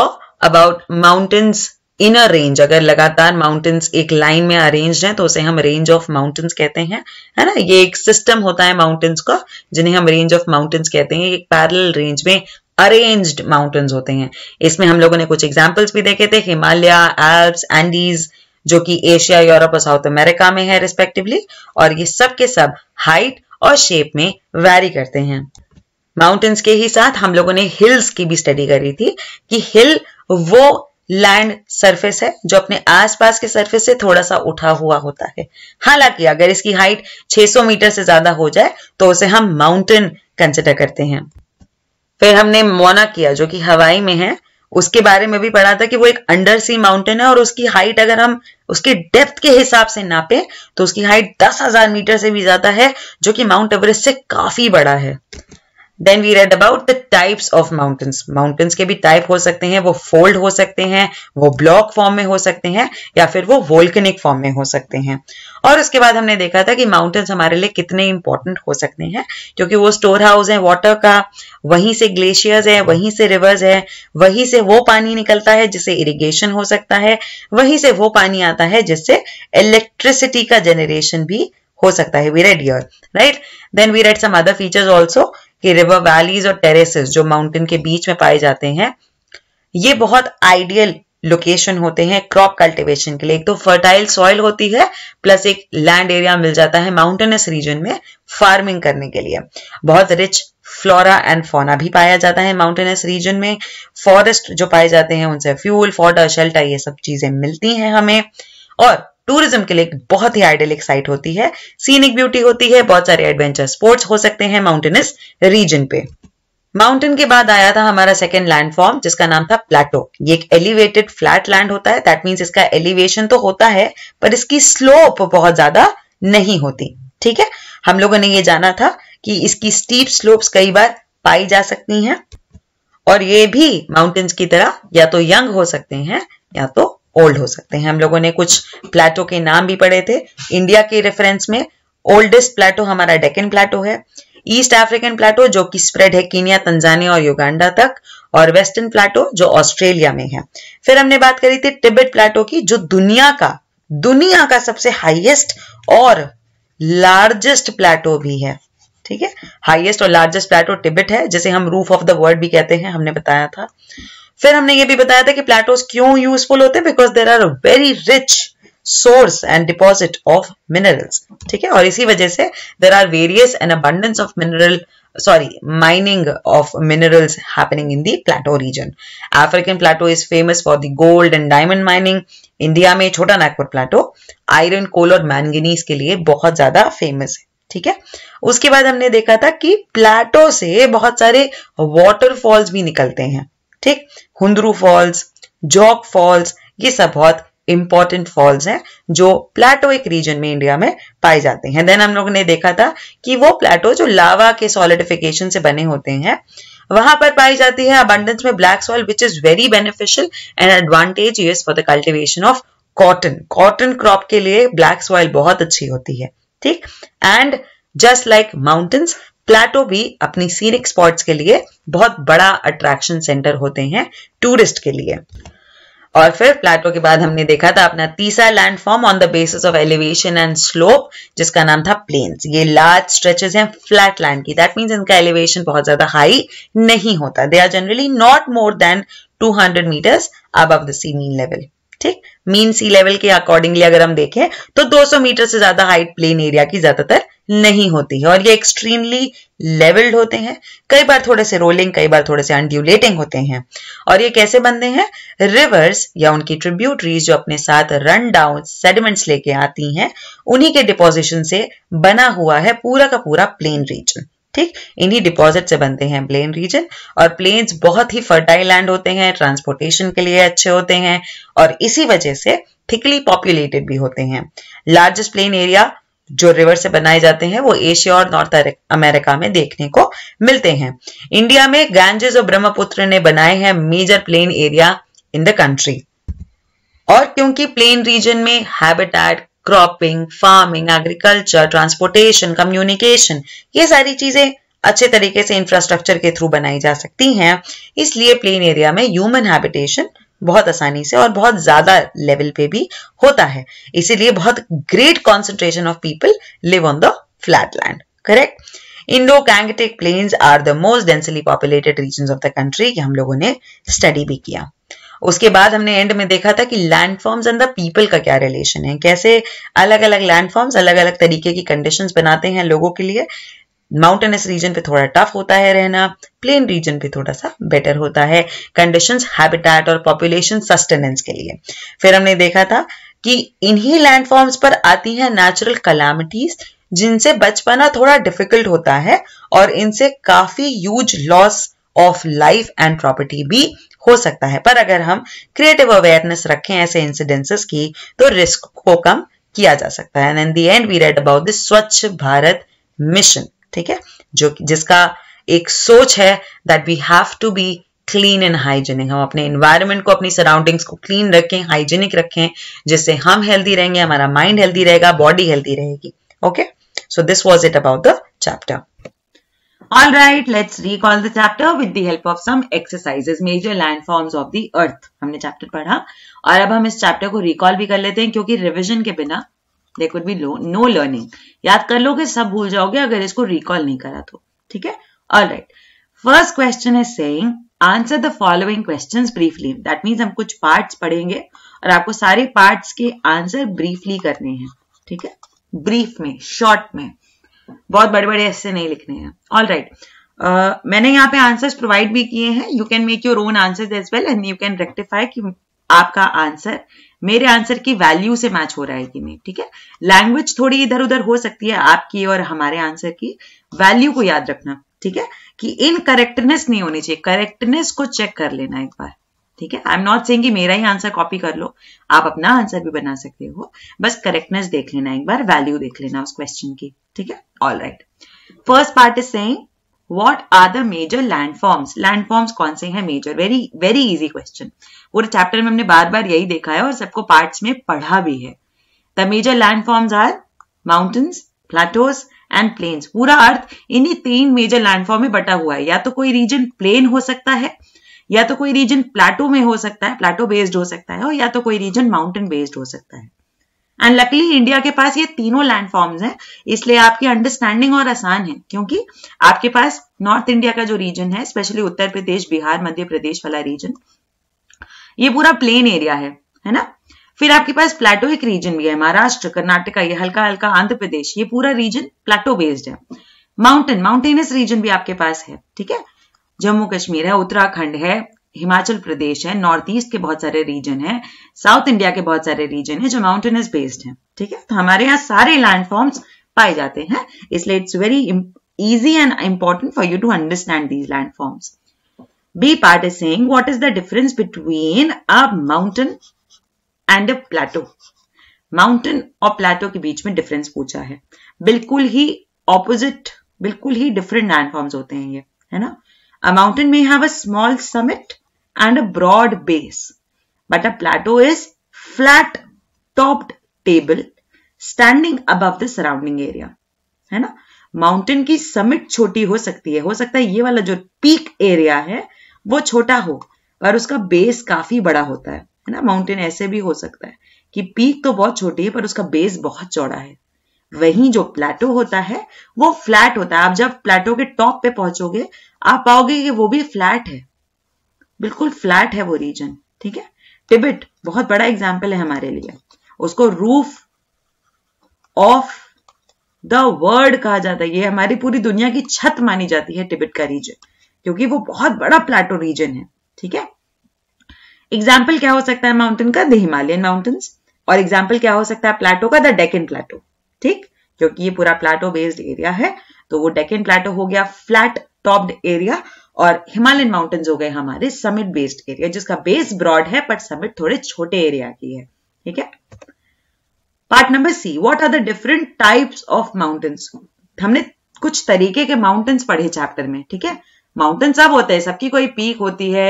about mountains inner range अगर लगातार माउंटेन्स एक लाइन में अरेंज हैं तो उसे हम रेंज ऑफ माउंटेन्स कहते हैं है ना ये एक सिस्टम होता है माउंटेन्स का जिन्हें हम रेंज ऑफ माउंटेन्स कहते हैं एक पैरल रेंज में अरेंज्ड माउंटेन्स होते हैं इसमें हम लोगों ने कुछ एग्जाम्पल्स भी देखे थे हिमालय एल्प्स एंडीज जो कि एशिया यूरोप और साउथ अमेरिका में है रिस्पेक्टिवली और ये सब के सब हाइट और शेप में वेरी करते हैं माउंटेन्स के ही साथ हम लोगों ने हिल्स की भी स्टडी करी थी कि हिल वो लैंड सरफेस है जो अपने आसपास के सरफेस से थोड़ा सा उठा हुआ होता है हालांकि अगर इसकी हाइट 600 मीटर से ज्यादा हो जाए तो उसे हम माउंटेन कंसिडर करते हैं फिर हमने मोना किया जो कि हवाई में है उसके बारे में भी पढ़ा था कि वो एक अंडर सी माउंटेन है और उसकी हाइट अगर हम उसके डेप्थ के हिसाब से नापे तो उसकी हाइट दस हजार मीटर से भी ज्यादा है जो कि माउंट एवरेस्ट से काफी बड़ा है then we read about the types of mountains mountains के भी टाइप हो सकते हैं वो फोल्ड हो सकते हैं वो ब्लॉक फॉर्म में हो सकते हैं या फिर वो वोल्कनिक फॉर्म में हो सकते हैं और उसके बाद हमने देखा था कि माउंटेन्स हमारे लिए कितने इंपॉर्टेंट हो सकते हैं क्योंकि वो स्टोर हाउस है वाटर का वहीं से ग्लेशियर्स है वहीं से रिवर्स है वहीं से वो पानी निकलता है जिससे इरिगेशन हो सकता है वहीं से वो पानी आता है जिससे इलेक्ट्रिसिटी का जनरेशन भी हो सकता है we read your right then we read some other features also कि रिवर वैलीज और टेरेसेस जो माउंटेन के बीच में पाए जाते हैं ये बहुत आइडियल लोकेशन होते हैं क्रॉप कल्टीवेशन के लिए एक तो फर्टाइल सॉइल होती है प्लस एक लैंड एरिया मिल जाता है माउंटेनस रीजन में फार्मिंग करने के लिए बहुत रिच फ्लोरा एंड फोना भी पाया जाता है माउंटेनस रीजन में फॉरेस्ट जो पाए जाते हैं उनसे फ्यूल फॉटर शेल्टर ये सब चीजें मिलती हैं हमें और टूरिज्म के लिए बहुत ही आइडियल साइट होती है सीनिक ब्यूटी होती है बहुत सारे एडवेंचर स्पोर्ट्स हो सकते हैं माउंटेनस रीजन पे माउंटेन के बाद आया था हमारा सेकेंड फॉर्म जिसका नाम था प्लेटो ये एक एलिवेटेड फ्लैट लैंड होता है दैट मीन्स इसका एलिवेशन तो होता है पर इसकी स्लोप बहुत ज्यादा नहीं होती ठीक है हम लोगों ने ये जाना था कि इसकी स्टीप स्लोप्स कई बार पाई जा सकती हैं और ये भी माउंटेन्स की तरह या तो यंग हो सकते हैं या तो ओल्ड हो सकते हैं हम लोगों ने कुछ प्लेटो के नाम भी पढ़े थे इंडिया के रेफरेंस में ओल्डेस्ट प्लेटो हमारा डेकन प्लेटो है ईस्ट अफ्रीकन प्लेटो जो कि स्प्रेड है कीनिया तंजानिया और युगांडा तक और वेस्टर्न प्लेटो जो ऑस्ट्रेलिया में है फिर हमने बात करी थी टिबेट प्लेटो की जो दुनिया का दुनिया का सबसे हाईएस्ट और लार्जेस्ट प्लेटो भी है ठीक है हाईएस्ट और लार्जेस्ट प्लेटो टिबेट है जिसे हम रूफ ऑफ द वर्ल्ड भी कहते हैं हमने बताया था फिर हमने ये भी बताया था कि प्लेटोस क्यों यूजफुल होते हैं because there are very rich source and deposit of minerals ठीक है और इसी वजह से there are various and abundance of mineral sorry mining of minerals happening in the plateau region African plateau is famous for the gold and diamond mining India में छोटा नागपुर प्लेटो iron कोल और manganese के लिए बहुत ज्यादा फेमस है ठीक है उसके बाद हमने देखा था कि प्लेटो से बहुत सारे वॉटरफॉल्स भी निकलते हैं ठीक हुंदरू फॉल्स जॉक फॉल्स ये सब बहुत इंपॉर्टेंट फॉल्स हैं जो प्लेटो एक रीजन में इंडिया में पाए जाते हैं देन हम लोग ने देखा था कि वो प्लेटो जो लावा के सॉलिडिफिकेशन से बने होते हैं वहां पर पाई जाती है अबंडेंस में black soil which is very beneficial and advantage use for the cultivation of cotton cotton crop के लिए ब्लैक सॉइल बहुत अच्छी होती है ठीक and just like mountains plateau भी अपनी सीनिक स्पॉट्स के लिए बहुत बड़ा अट्रैक्शन सेंटर होते हैं टूरिस्ट के लिए और फिर प्लेटो के बाद हमने देखा था अपना तीसरा landform on the basis of elevation and slope जिसका नाम था प्लेन्स ये लार्ज स्ट्रेचेस हैं फ्लैट लैंड की दैट मींस इनका एलिवेशन बहुत ज्यादा हाई नहीं होता they are generally not more than 200 meters above the sea mean level ठीक मीन सी लेवल के अकॉर्डिंगली अगर हम देखें तो 200 मीटर से ज्यादा हाइट प्लेन एरिया की ज्यादातर नहीं होती है और ये एक्सट्रीमली लेवल्ड होते हैं कई बार थोड़े से रोलिंग कई बार थोड़े से अनड्यूलेटिंग होते हैं और ये कैसे बनते हैं रिवर्स या उनकी ट्रिब्यूटरीज जो अपने साथ रन डाउन सेडिमेंट्स लेके आती हैं उन्हीं के डिपोजिशन से बना हुआ है पूरा का पूरा प्लेन रीजन ठीक इन्हीं डिपॉजिट से बनते हैं प्लेन रीजन और प्लेन्स बहुत ही फर्टाइल लैंड होते हैं ट्रांसपोर्टेशन के लिए अच्छे होते हैं और इसी वजह से थिकली पॉपुलेटेड भी होते हैं लार्जेस्ट प्लेन एरिया जो रिवर से बनाए जाते हैं वो एशिया और नॉर्थ अमेरिका में देखने को मिलते हैं इंडिया में गैंजेस और ब्रह्मपुत्र ने बनाए हैं major plain area in the country और क्योंकि प्लेन रीजन में habitat cropping farming agriculture transportation communication ये सारी चीजें अच्छे तरीके से इंफ्रास्ट्रक्चर के थ्रू बनाई जा सकती हैं इसलिए प्लेन एरिया में ह्यूमन हैबिटेशन बहुत आसानी से और बहुत ज्यादा लेवल पे भी होता है इसीलिए बहुत great concentration of people live on the flat land correct Indo Gangetic plains are the most densely populated region of the country हम लोगों ने स्टडी भी किया उसके बाद हमने एंड में देखा था कि landforms and the people का क्या रिलेशन है कैसे अलग अलग लैंड फॉर्म्स अलग अलग तरीके की कंडीशंस बनाते हैं लोगों के लिए माउंटेनस रीजन पे थोड़ा टफ होता है रहना प्लेन रीजन पे थोड़ा सा बेटर होता है कंडीशंस हैबिटेट और पॉपुलेशन सस्टेनेंस के लिए फिर हमने देखा था कि इन्हीं लैंडफॉर्म्स पर आती हैं नेचुरल कलामिटीज जिनसे बचपना थोड़ा डिफिकल्ट होता है और इनसे काफी huge loss of life and property भी हो सकता है पर अगर हम क्रिएटिव अवेयरनेस रखें ऐसे इंसिडेंसेस की तो रिस्क को कम किया जा सकता है and in the end we read about this Swachh Bharat mission ठीक है जो जिसका एक सोच है that we have to be clean and hygienic हम अपने इन्वायरमेंट को अपनी सराउंडिंग्स को क्लीन रखें हाइजेनिक रखें जिससे हम हेल्दी रहेंगे हमारा माइंड हेल्दी रहेगा बॉडी हेल्दी रहेगी okay so this was it about the chapter All right, let's recall the chapter with the help of some exercises. Major landforms of the earth. हमने chapter पढ़ा और अब हम इस चैप्टर को recall भी कर लेते हैं क्योंकि रिविजन के बिना there could be no learning याद कर लोगे सब भूल जाओगे अगर इसको रिकॉल नहीं करा तो ठीक है all right first question is saying answer the following question briefly that means हम कुछ पार्ट पढ़ेंगे और आपको सारे पार्ट के आंसर ब्रीफली करने हैं ठीक है ब्रीफ में शॉर्ट में बहुत बड़े बड़े ऐसे नहीं लिखने हैं ऑल राइट right. Uh, मैंने यहाँ पे आंसर्स प्रोवाइड भी किए हैं you can make your own answer as well and you can rectify कि आपका आंसर मेरे आंसर की वैल्यू से मैच हो रहा है कि नहीं ठीक है लैंग्वेज थोड़ी इधर उधर हो सकती है आपकी और हमारे आंसर की वैल्यू को याद रखना ठीक है कि इन करेक्टनेस नहीं होनी चाहिए करेक्टनेस को चेक कर लेना एक बार ठीक है आई एम नॉट सेइंग कि मेरा ही आंसर कॉपी कर लो आप अपना आंसर भी बना सकते हो बस करेक्टनेस देख लेना एक बार वैल्यू देख लेना उस क्वेश्चन की ठीक है all right first part is saying what are the major landforms landforms कौन से हैं major very very easy question पूरे चैप्टर में हमने बार बार यही देखा है और सबको पार्ट्स में पढ़ा भी है the major landforms are mountains plateaus and plains पूरा अर्थ इन्हीं तीन मेजर लैंडफॉर्म में बटा हुआ है या तो कोई रीजन प्लेन हो सकता है या तो कोई रीजन प्लाटो में हो सकता है प्लाटो बेस्ड हो सकता है और या तो कोई रीजन माउंटेन बेस्ड हो सकता है एंड लकली इंडिया के पास ये तीनों लैंडफॉर्म्स हैं इसलिए आपकी अंडरस्टैंडिंग और आसान है क्योंकि आपके पास नॉर्थ इंडिया का जो रीजन है स्पेशली उत्तर प्रदेश बिहार मध्य प्रदेश वाला रीजन ये पूरा प्लेन एरिया है है ना फिर आपके पास एक रीजन भी है महाराष्ट्र कर्नाटका ये हल्का हल्का आंध्र प्रदेश ये पूरा रीजन प्लेटो बेस्ड है माउंटेन माउंटेनस रीजन भी आपके पास है ठीक है जम्मू कश्मीर है उत्तराखंड है हिमाचल प्रदेश है नॉर्थ ईस्ट के बहुत सारे रीजन है साउथ इंडिया के बहुत सारे रीजन है जो माउंटेनस बेस्ड है ठीक है तो हमारे यहाँ सारे लैंडफॉर्म्स पाए जाते हैं इसलिए it's very easy and important for you to understand these landforms. B part is saying what is the difference between a mountain and a plateau. Mountain और प्लेटो के बीच में डिफरेंस पूछा है बिल्कुल ही ऑपोजिट बिल्कुल ही डिफरेंट लैंडफॉर्म्स होते हैं ये है ना A mountain may have a small summit and a broad base, but a plateau is flat topped table standing above the surrounding area. है ना माउंटेन की समिट छोटी हो सकती है हो सकता है ये वाला जो पीक एरिया है वो छोटा हो पर उसका बेस काफी बड़ा होता है है ना माउंटेन ऐसे भी हो सकता है कि पीक तो बहुत छोटी है पर उसका बेस बहुत चौड़ा है वहीं जो प्लेटो होता है वो फ्लैट होता है आप जब प्लेटो के टॉप पे पहुंचोगे आप पाओगे कि वो भी फ्लैट है बिल्कुल फ्लैट है वो रीजन ठीक है टिबिट बहुत बड़ा एग्जाम्पल है हमारे लिए उसको रूफ ऑफ द वर्ल्ड कहा जाता है ये हमारी पूरी दुनिया की छत मानी जाती है टिबिट का रीजन क्योंकि वो बहुत बड़ा प्लेटो रीजन है ठीक है एग्जाम्पल क्या हो सकता है माउंटेन का द हिमालयन माउंटेन्स और एग्जाम्पल क्या हो सकता है प्लेटो का द डेकन प्लेटो ठीक क्योंकि ये पूरा प्लाटो बेस्ड एरिया है तो वो डेकन प्लाटो हो गया फ्लैट टॉप्ड एरिया और हिमालयन माउंटेन्स हो गए हमारे समिट बेस्ड एरिया जिसका बेस ब्रॉड है बट समिट थोड़े छोटे एरिया की है ठीक है part number C what are the different types of mountains हमने कुछ तरीके के माउंटेन्स पढ़े चैप्टर में ठीक है माउंटेन सब होते हैं सबकी कोई पीक होती है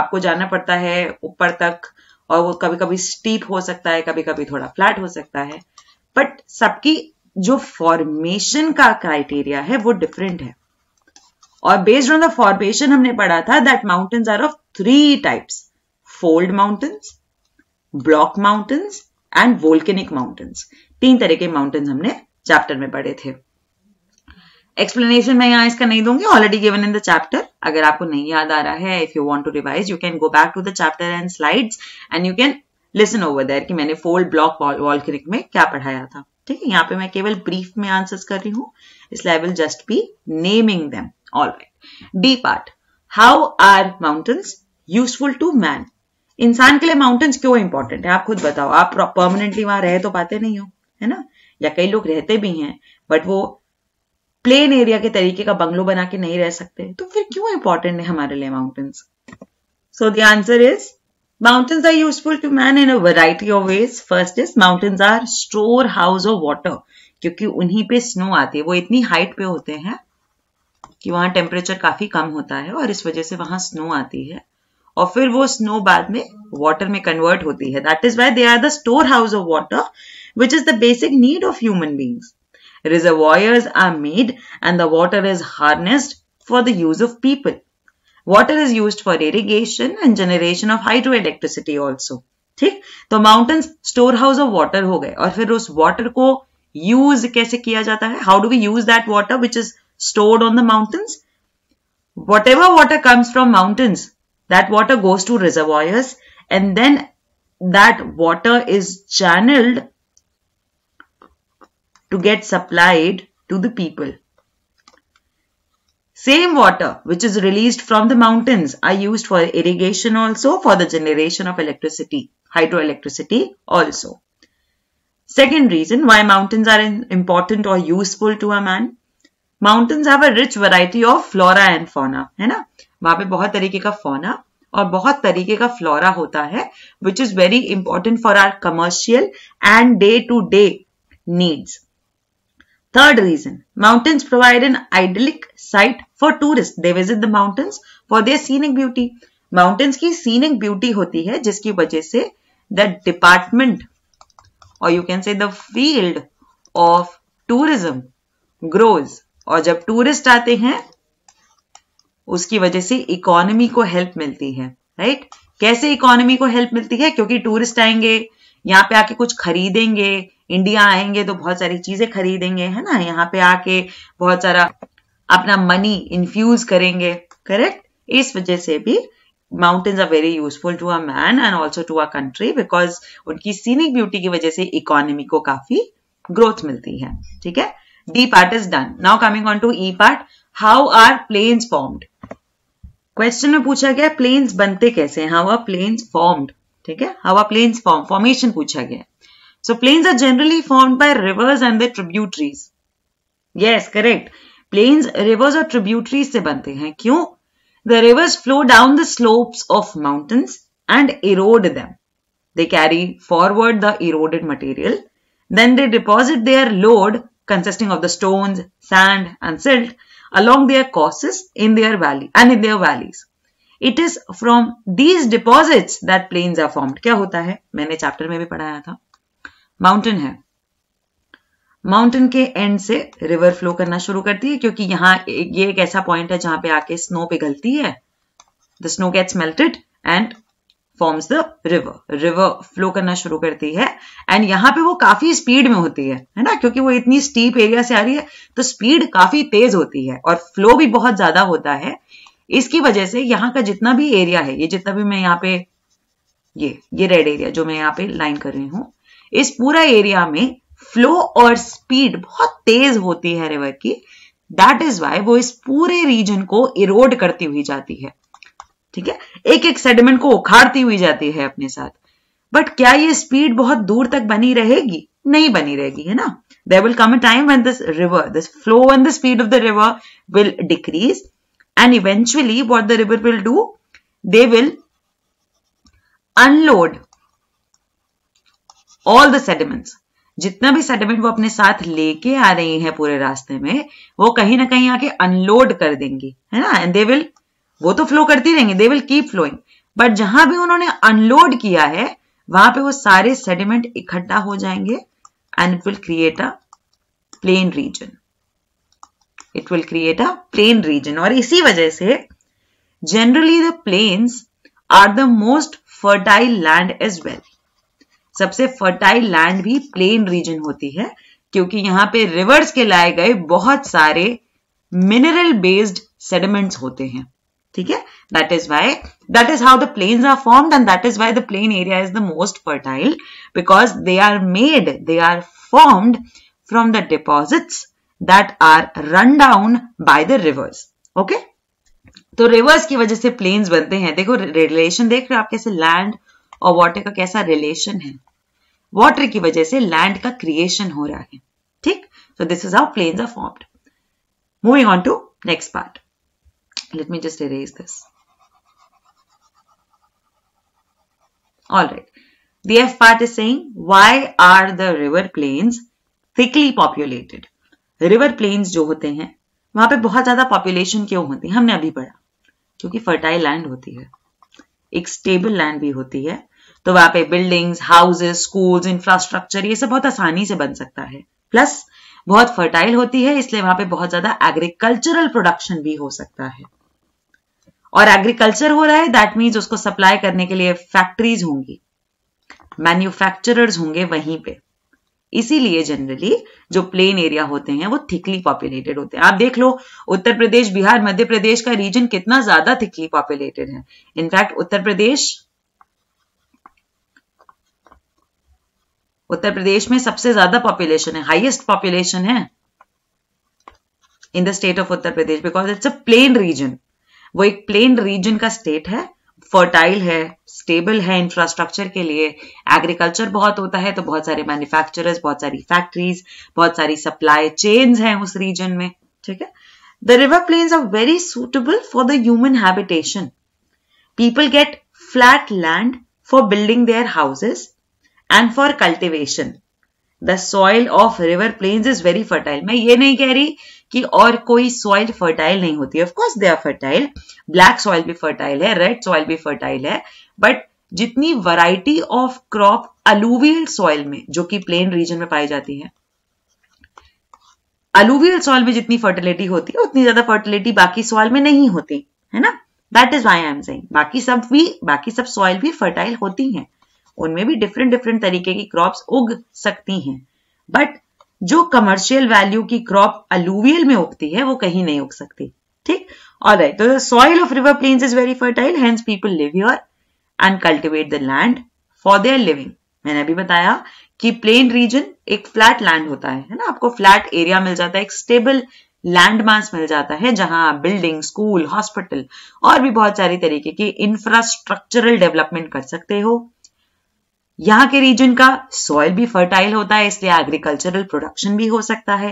आपको जाना पड़ता है ऊपर तक और वो कभी कभी स्टीप हो सकता है कभी कभी थोड़ा फ्लैट हो सकता है बट सबकी जो फॉर्मेशन का क्राइटेरिया है वो डिफरेंट है और बेस्ड ऑन द फॉर्मेशन हमने पढ़ा था that mountains are of three types fold mountains block mountains and volcanic mountains तीन तरह के माउंटेन्स हमने चैप्टर में पढ़े थे एक्सप्लेनेशन मैं यहां इसका नहीं दूंगी already given in the chapter अगर आपको नहीं याद आ रहा है if you want to revise you can go back to the chapter and slides and you can listen over there कि मैंने फोल्ड ब्लॉक वॉल्केनिक में क्या पढ़ाया था ठीक है यहां पे मैं केवल ब्रीफ में आंसर्स कर रही हूं इसलिए I will just be naming them right D part. How are mountains useful to man इंसान के लिए माउंटेन्स क्यों इंपॉर्टेंट है आप खुद बताओ आप परमानेंटली वहां रह तो पाते नहीं हो है ना या कई लोग रहते भी हैं बट वो प्लेन एरिया के तरीके का बंगलो बना के नहीं रह सकते तो फिर क्यों इंपॉर्टेंट है हमारे लिए mountains so the answer is are useful to man in a a of ways first is mountains are store house of water क्योंकि उन्हीं पे स्नो आती है वो इतनी हाइट पे होते हैं कि वहाँ टेम्परेचर काफ़ी कम होता है और इस वजह से वहां स्नो आती है और फिर वो स्नो बाद में वाटर में कन्वर्ट होती है that is why they are the store house of water which is the basic need of human beings reservoirs are made and the water is harnessed for the use of people. Water is used for irrigation and generation of hydroelectricity also. ठीक तो mountains store house of water हो गए और फिर उस water को use कैसे किया जाता है how do we use that water which is stored on the mountains. Whatever water comes from mountains, that water goes to reservoirs and then that water is channeled to get supplied to the people. Same water which is released from the mountains are used for irrigation also for the generation of electricity, hydroelectricity also. Second reason why mountains are important or useful to a man. Mountains have a rich variety of flora and fauna है ना वहां पे बहुत तरीके का फोना और बहुत तरीके का फ्लोरा होता है which is very important for our commercial and day to day needs third reason mountains provide an idyllic site for tourist they visit the mountains for their scenic beauty mountains की scenic beauty होती है जिसकी वजह से the department और you can say the field of tourism grows और जब tourist आते हैं उसकी वजह से इकोनॉमी को हेल्प मिलती है राइट कैसे इकोनॉमी को हेल्प मिलती है क्योंकि टूरिस्ट आएंगे यहाँ पे आके कुछ खरीदेंगे इंडिया आएंगे तो बहुत सारी चीजें खरीदेंगे है ना यहाँ पे आके बहुत सारा अपना मनी इन्फ्यूज करेंगे करेक्ट इस वजह से भी mountains are very useful to a man and also to a country because उनकी सीनिक ब्यूटी की वजह से इकोनॉमी को काफी ग्रोथ मिलती है ठीक है D part is done. Now coming on to E part. How are planes formed? Question में पूछा गया planes बनते कैसे? How are planes formed? ठीक How are planes formed? Formation पूछा गया. So planes are generally formed by rivers and their tributaries. Yes, correct. Planes rivers or tributaries से बनते हैं. The rivers flow down the slopes of mountains and erode them. They carry forward the eroded material. Then they deposit their load consisting of the stones, sand and silt along their courses in their valley and in their valleys. it is from these deposits that plains are formed kya hota hai maine chapter mein bhi padhaya tha mountain hai mountain के end से river flow करना शुरू करती है क्योंकि यहाँ ये एक ऐसा पॉइंट है जहां पे आके स्नो पिघलती है the snow gets melted and forms the river river flow करना शुरू करती है एंड यहाँ पे वो काफी स्पीड में होती है है ना क्योंकि वो इतनी स्टीप एरिया से आ रही है तो स्पीड काफी तेज होती है और फ्लो भी बहुत ज्यादा होता है इसकी वजह से यहाँ का जितना भी एरिया है ये जितना भी मैं यहाँ पे ये ये रेड एरिया जो मैं यहाँ पे लाइन कर रही हूँ इस पूरा एरिया में फ्लो और स्पीड बहुत तेज होती है रिवर की दैट इज वाई वो इस पूरे रीजन को इरोड करती हुई जाती है ठीक है एक एक सेडिमेंट को उखाड़ती हुई जाती है अपने साथ बट क्या ये स्पीड बहुत दूर तक बनी रहेगी नहीं बनी रहेगी है ना there will come a time when this river this flow and the speed of the river will decrease and eventually what the river will do they will unload all the sediments जितना भी sediment वो अपने साथ लेके आ रही है पूरे रास्ते में वो कहीं ना कहीं आके अनलोड कर देंगी है ना एंड दे विल वो तो फ्लो करती रहेंगे they will keep flowing but जहां भी उन्होंने अनलोड किया है वहां पे वो सारे सेडिमेंट इकट्ठा हो जाएंगे and it will create a plain region it will create a plain region और इसी वजह से generally the plains are the most fertile land as well सबसे फर्टाइल लैंड भी प्लेन रीजन होती है क्योंकि यहां पे रिवर्स के लाए गए बहुत सारे मिनरल बेस्ड सेडिमेंट्स होते हैं ठीक है that is why that is how the plains are formed and that is why the plain area is the most fertile because they are made they are formed from the deposits that are run down by the rivers okay तो rivers की वजह से planes बनते हैं देखो relation देख रहे हो आप कैसे लैंड और वाटर का कैसा रिलेशन है वाटर की वजह से लैंड का क्रिएशन हो रहा है ठीक so this is how plains are formed moving on to next part Let me just erase this. Alright. The F part is saying, why are the river plains thickly populated? River plains जो होते हैं वहां पे बहुत ज्यादा population क्यों होती है हमने अभी पढ़ा क्योंकि फर्टाइल लैंड होती है एक स्टेबल लैंड भी होती है तो वहां पे बिल्डिंग्स हाउसेस स्कूल्स इंफ्रास्ट्रक्चर ये सब बहुत आसानी से बन सकता है प्लस बहुत फर्टाइल होती है इसलिए वहां पे बहुत ज्यादा एग्रीकल्चरल प्रोडक्शन भी हो सकता है और एग्रीकल्चर हो रहा है दैट मीन्स उसको सप्लाई करने के लिए फैक्ट्रीज होंगी मैन्युफैक्चरर्स होंगे वहीं पे इसीलिए जनरली जो प्लेन एरिया होते हैं वो थिकली पॉपुलेटेड होते हैं आप देख लो उत्तर प्रदेश बिहार मध्य प्रदेश का रीजन कितना ज्यादा थिकली पॉपुलेटेड है इनफैक्ट उत्तर प्रदेश उत्तर प्रदेश में सबसे ज्यादा पॉपुलेशन है हाईएस्ट पॉपुलेशन है in the state of Uttar Pradesh because it's a plain region वो एक प्लेन रीजन का स्टेट है फर्टाइल है स्टेबल है इंफ्रास्ट्रक्चर के लिए एग्रीकल्चर बहुत होता है तो बहुत सारे मैन्युफैक्चरर्स बहुत सारी फैक्ट्रीज बहुत सारी सप्लाई चेन्स है उस रीजन में ठीक है the river plain are very suitable for the human habitation people get flat land for building their houses and for cultivation the soil of river plains is very fertile मैं ये नहीं कह रही कि और कोई सॉइल फर्टाइल नहीं होती of course they are fertile black soil भी फर्टाइल है रेड सॉइल भी फर्टाइल है बट जितनी variety of crop alluvial soil में जो कि प्लेन रीजन में पाई जाती है अलूवियल सॉइल में जितनी फर्टिलिटी होती है उतनी ज्यादा फर्टिलिटी बाकी सॉइल में नहीं होती है ना that is why I am saying बाकी सब भी बाकी सब सॉइल भी फर्टाइल होती हैं उनमें भी डिफरेंट डिफरेंट तरीके की क्रॉप्स उग सकती हैं बट जो कमर्शियल वैल्यू की क्रॉप अलूवियल में उगती है वो कहीं नहीं उग सकती ठीक और राइट तो soil of river plains is very fertile hence people live here and cultivate the land for their living मैंने अभी बताया कि प्लेन रीजन एक फ्लैट लैंड होता है है ना आपको फ्लैट एरिया मिल जाता है एक स्टेबल लैंड मास मिल जाता है जहां बिल्डिंग स्कूल हॉस्पिटल और भी बहुत सारी तरीके की इंफ्रास्ट्रक्चरल डेवलपमेंट कर सकते हो यहाँ के रीजन का सॉइल भी फर्टाइल होता है इसलिए एग्रीकल्चरल प्रोडक्शन भी हो सकता है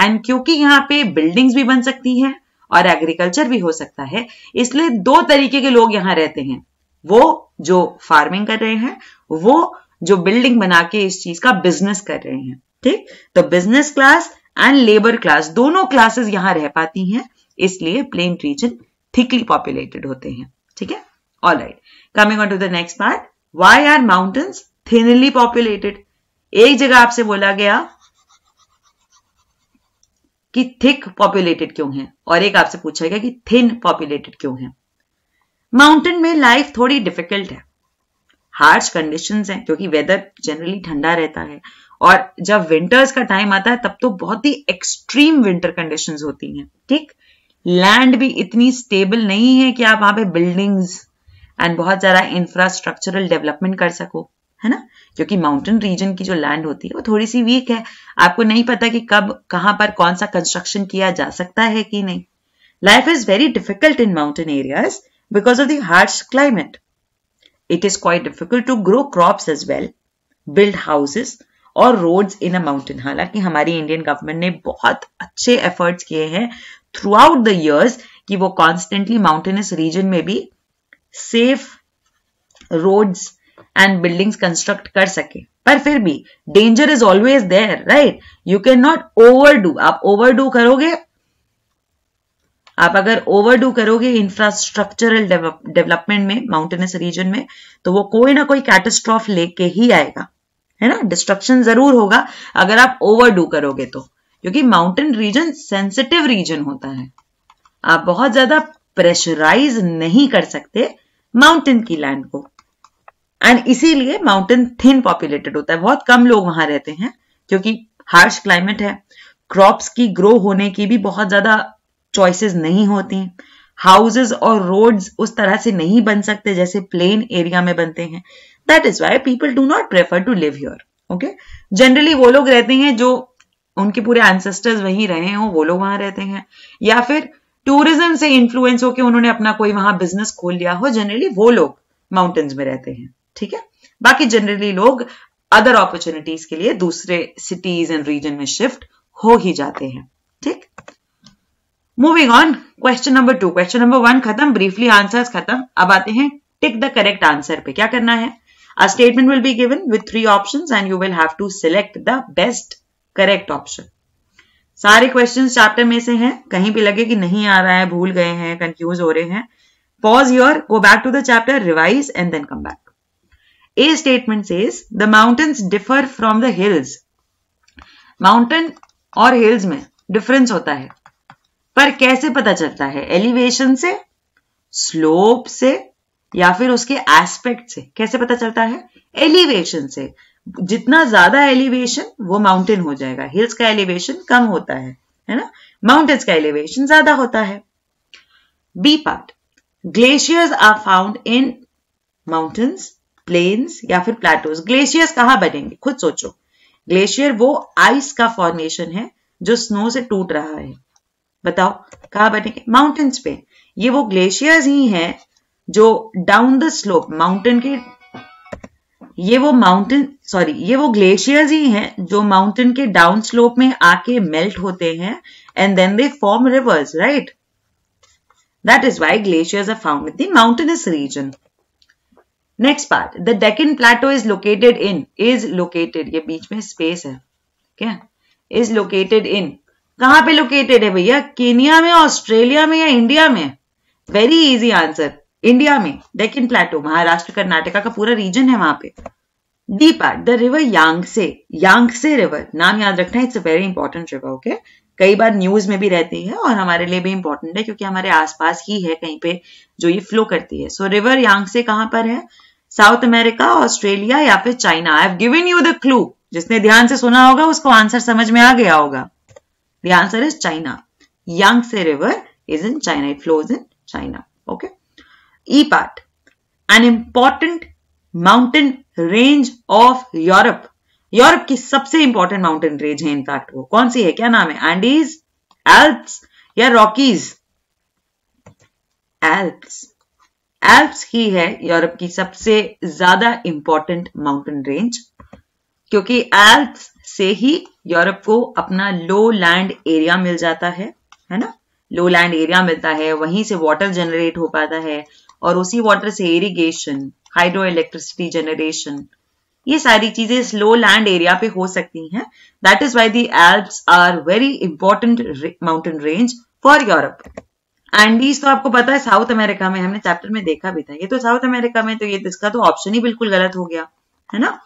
एंड क्योंकि यहाँ पे बिल्डिंग्स भी बन सकती हैं और एग्रीकल्चर भी हो सकता है इसलिए दो तरीके के लोग यहाँ रहते हैं वो जो फार्मिंग कर रहे हैं वो जो बिल्डिंग बना के इस चीज का बिजनेस कर रहे हैं ठीक तो business class and labour class दोनों क्लासेस यहां रह पाती हैं इसलिए प्लेन रीजन थिकली पॉपुलेटेड होते हैं ठीक है all right coming on to the next part why are mountains thinly populated एक जगह आपसे बोला गया कि थिक पॉपुलेटेड क्यों है और एक आपसे पूछा गया कि थिन पॉपुलेटेड क्यों है माउंटेन में लाइफ थोड़ी डिफिकल्ट है हार्श कंडीशंस हैं क्योंकि वेदर जनरली ठंडा रहता है और जब विंटर्स का टाइम आता है तब तो बहुत ही एक्सट्रीम विंटर कंडीशंस होती हैं ठीक लैंड भी इतनी स्टेबल नहीं है कि आप वहां पे बिल्डिंग्स एंड बहुत ज़्यादा इंफ्रास्ट्रक्चरल डेवलपमेंट कर सको है ना क्योंकि माउंटेन रीजन की जो लैंड होती है वो थोड़ी सी वीक है आपको नहीं पता कि कब कहां पर कौन सा कंस्ट्रक्शन किया जा सकता है कि नहीं life is very difficult in mountain areas because of the harsh climate it is quite difficult to grow crop as well build houses और रोड्स इन अ माउंटेन हालांकि हमारी इंडियन गवर्नमेंट ने बहुत अच्छे एफर्ट्स किए हैं थ्रू आउट द ईयर्स कि वो कॉन्स्टेंटली माउंटेनस रीजन में भी safe roads and buildings construct कर सके पर फिर भी danger is always there right you can not over do आप ओवर डू करोगे आप अगर ओवर डू करोगे इंफ्रास्ट्रक्चरल डेवलपमेंट में माउंटेनस रीजन में तो वो कोई ना कोई कैटेस्ट्रॉफ लेके ही आएगा है ना डिस्ट्रक्शन जरूर होगा अगर आप ओवर डू करोगे तो क्योंकि माउंटेन रीजन सेंसिटिव रीजन होता है आप बहुत ज्यादा प्रेशराइज नहीं कर सकते माउंटेन की लैंड को एंड इसीलिए माउंटेन थिन पॉपुलेटेड होता है बहुत कम लोग वहां रहते हैं क्योंकि हार्श क्लाइमेट है क्रॉप्स की ग्रो होने की भी बहुत ज्यादा चॉइसेस नहीं होती हाउसेस और रोड्स उस तरह से नहीं बन सकते जैसे प्लेन एरिया में बनते हैं that is why people do not prefer to live here okay generally वो लोग रहते हैं जो उनके पूरे एंसेस्टर्स वहीं रहे हो वो लोग वहां रहते हैं या फिर टूरिज्म से इन्फ्लुएंस होकर उन्होंने अपना कोई वहां बिजनेस खोल लिया हो जनरली वो लोग माउंटेन्स में रहते हैं ठीक है बाकी जनरली लोग अदर अपॉर्चुनिटीज के लिए दूसरे सिटीज एंड रीजन में शिफ्ट हो ही जाते हैं ठीक moving on question number two question number one खत्म ब्रीफली आंसर खत्म अब आते हैं टिक द करेक्ट आंसर पे क्या करना है a statement will be given with three option and you will have to select the best correct option सारे क्वेश्चन चैप्टर में से हैं कहीं भी लगे कि नहीं आ रहा है भूल गए हैं कंफ्यूज हो रहे हैं pause your go back to the chapter revise and then come back A statement is the mountains differ from the hills mountain और हिल्स में डिफरेंस होता है पर कैसे पता चलता है एलिवेशन से स्लोप से या फिर उसके एस्पेक्ट से कैसे पता चलता है एलिवेशन से जितना ज्यादा एलिवेशन वो माउंटेन हो जाएगा हिल्स का एलिवेशन कम होता है है ना माउंटेन्स का एलिवेशन ज्यादा होता है B part glaciers are found in mountains plains या फिर प्लेटोज ग्लेशियर्स कहां बनेंगे खुद सोचो ग्लेशियर वो आइस का फॉर्मेशन है जो स्नो से टूट रहा है बताओ कहा बनेंगे माउंटेन्स पे ये वो ग्लेशियर्स ही हैं जो डाउन द स्लोप माउंटेन के ये वो माउंटेन सॉरी ये वो ग्लेशियर्स ही हैं जो माउंटेन के डाउन स्लोप में आके मेल्ट होते हैं and then they form rivers right that is why glaciers are found in the mountainous region next part the Deccan plateau is located in is located ये बीच में स्पेस है क्या इज लोकेटेड इन कहां पे लोकेटेड है भैया केनिया में ऑस्ट्रेलिया में या इंडिया में वेरी इजी आंसर इंडिया में डेकिन प्लेटो महाराष्ट्र कर्नाटका का पूरा रीजन है वहां पे D part the river Yangtze Yangtze river नाम याद रखना it's a very important river okay कई बार न्यूज में भी रहती है और हमारे लिए भी इंपॉर्टेंट है क्योंकि हमारे आसपास ही है कहीं पे जो ये फ्लो करती है सो रिवर यांग से कहां पर है साउथ अमेरिका ऑस्ट्रेलिया या फिर China I have given you the clue जिसने ध्यान से सुना होगा उसको आंसर समझ में आ गया होगा the answer is China Yangtze river is in China it flows in China okay E part. An important mountain range of Europe. Europe की सबसे इंपॉर्टेंट माउंटेन रेंज है इनफैक्ट वो कौन सी है क्या नाम है एंडीज एल्प्स या रॉकीज एल्प्स एल्प्स ही है यूरोप की सबसे ज्यादा इंपॉर्टेंट माउंटेन रेंज क्योंकि एल्प्स से ही यूरोप को अपना लो लैंड एरिया मिल जाता है है ना लो लैंड एरिया मिलता है वहीं से वाटर जनरेट हो पाता है और उसी वाटर से इरिगेशन हाइड्रो इलेक्ट्रिसिटी जनरेशन ये सारी चीजें स्लो लैंड एरिया पे हो सकती हैं that is why the Alps are very important mountain range for Europe Andes तो आपको पता है साउथ अमेरिका में हमने चैप्टर में देखा भी था ये तो साउथ अमेरिका में तो ये इसका तो ऑप्शन ही बिल्कुल गलत हो गया है ना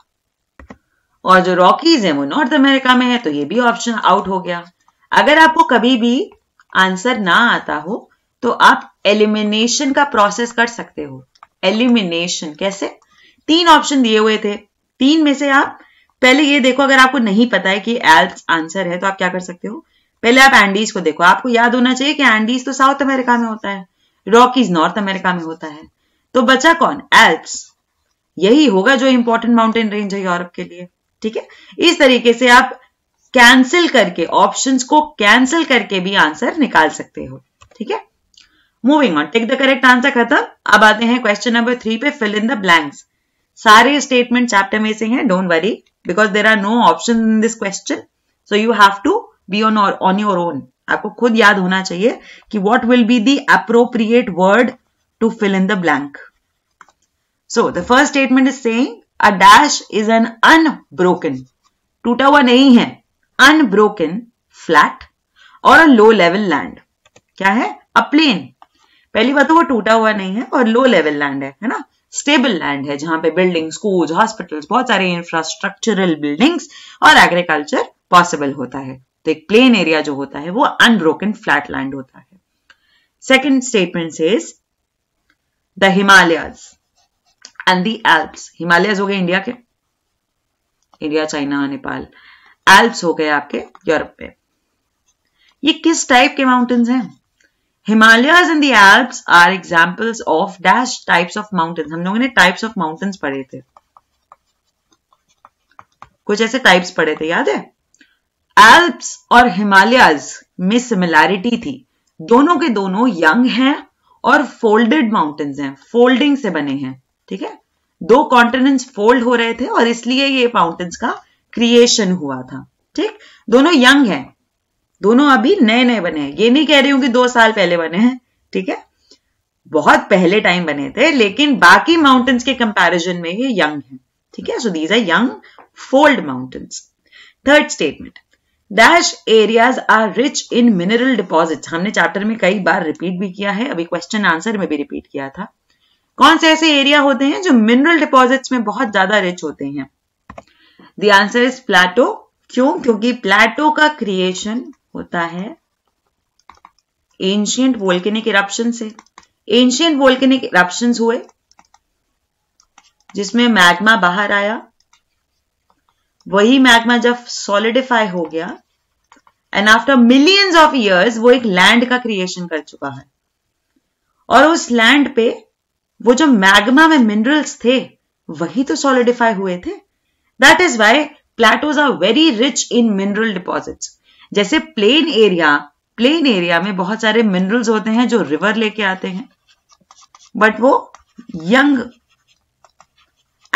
और जो रॉकीज है वो नॉर्थ अमेरिका में है तो ये भी ऑप्शन आउट हो गया अगर आपको कभी भी आंसर ना आता हो तो आप एलिमिनेशन का प्रोसेस कर सकते हो एलिमिनेशन कैसे तीन ऑप्शन दिए हुए थे तीन में से आप पहले ये देखो अगर आपको नहीं पता है कि एल्प्स आंसर है तो आप क्या कर सकते हो पहले आप एंडीज को देखो आपको याद होना चाहिए कि एंडीज तो साउथ अमेरिका में होता है रॉकीज नॉर्थ अमेरिका में होता है तो बचा कौन एल्प्स यही होगा जो इंपॉर्टेंट माउंटेन रेंज है यूरोप के लिए ठीक है इस तरीके से आप कैंसिल करके ऑप्शंस को कैंसिल करके भी आंसर निकाल सकते हो ठीक है moving on take the correct answer खत्म अब आते हैं क्वेश्चन नंबर थ्री पे फिल इन द ब्लैंक्स सारे स्टेटमेंट चैप्टर में से हैं don't worry because there are no option in this question so you have to be on on your own आपको खुद याद होना चाहिए कि what will be the appropriate word to fill in the blank so the first statement is से अ dash is an unbroken टूटा हुआ नहीं है अनब्रोकन फ्लैट और अ लो लेवल लैंड क्या है अ प्लेन पहली बात तो वो टूटा हुआ नहीं है और लो लेवल लैंड है है ना स्टेबल लैंड है जहां पे बिल्डिंग स्कूल हॉस्पिटल्स बहुत सारे इंफ्रास्ट्रक्चरल बिल्डिंग्स और एग्रीकल्चर पॉसिबल होता है तो एक प्लेन एरिया जो होता है वो अनब्रोकन फ्लैट लैंड होता है second statement is the Himalaya and the Alps Himalayas हो गए इंडिया के इंडिया चाइना नेपाल एल्प्स हो गए आपके यूरोप पे ये किस टाइप के माउंटेन्स हैं Himalayas and Alps are examples of dash types of mountains हम लोगों ने टाइप्स ऑफ माउंटेन्स पढ़े थे कुछ ऐसे टाइप्स पढ़े थे याद है एल्प्स और हिमालयाज में सिमिलैरिटी थी दोनों के दोनों यंग हैं और फोल्डेड माउंटेन्स हैं फोल्डिंग से बने हैं ठीक है दो कॉन्टिनेंट्स फोल्ड हो रहे थे और इसलिए ये माउंटेन्स का क्रिएशन हुआ था ठीक दोनों यंग हैं दोनों अभी नए नए बने हैं ये नहीं कह रही हूं कि दो साल पहले बने हैं ठीक है बहुत पहले टाइम बने थे लेकिन बाकी माउंटेन्स के कंपैरिजन में ये यंग हैं ठीक है so these are young fold mountains third statement dash areas are rich in mineral deposits हमने चैप्टर में कई बार रिपीट भी किया है अभी क्वेश्चन आंसर में भी रिपीट किया था कौन से ऐसे एरिया होते हैं जो मिनरल डिपॉजिट्स में बहुत ज्यादा रिच होते हैं द आंसर इज प्लेटो क्यों क्योंकि प्लेटो का क्रिएशन होता है एंशियंट वोल्केनिक इरप्शन से एंशियंट वोल्केनिक इरप्शन हुए जिसमें मैग्मा बाहर आया वही मैग्मा जब सॉलिडिफाई हो गया and after millions of years वो एक लैंड का क्रिएशन कर चुका है और उस लैंड पे वो जो मैग्मा में मिनरल्स थे वही तो सॉलिडिफाई हुए थे that is why plateaus are very rich in mineral deposits जैसे प्लेन एरिया प्लेन एरिया में बहुत सारे मिनरल्स होते हैं जो रिवर लेके आते हैं बट वो यंग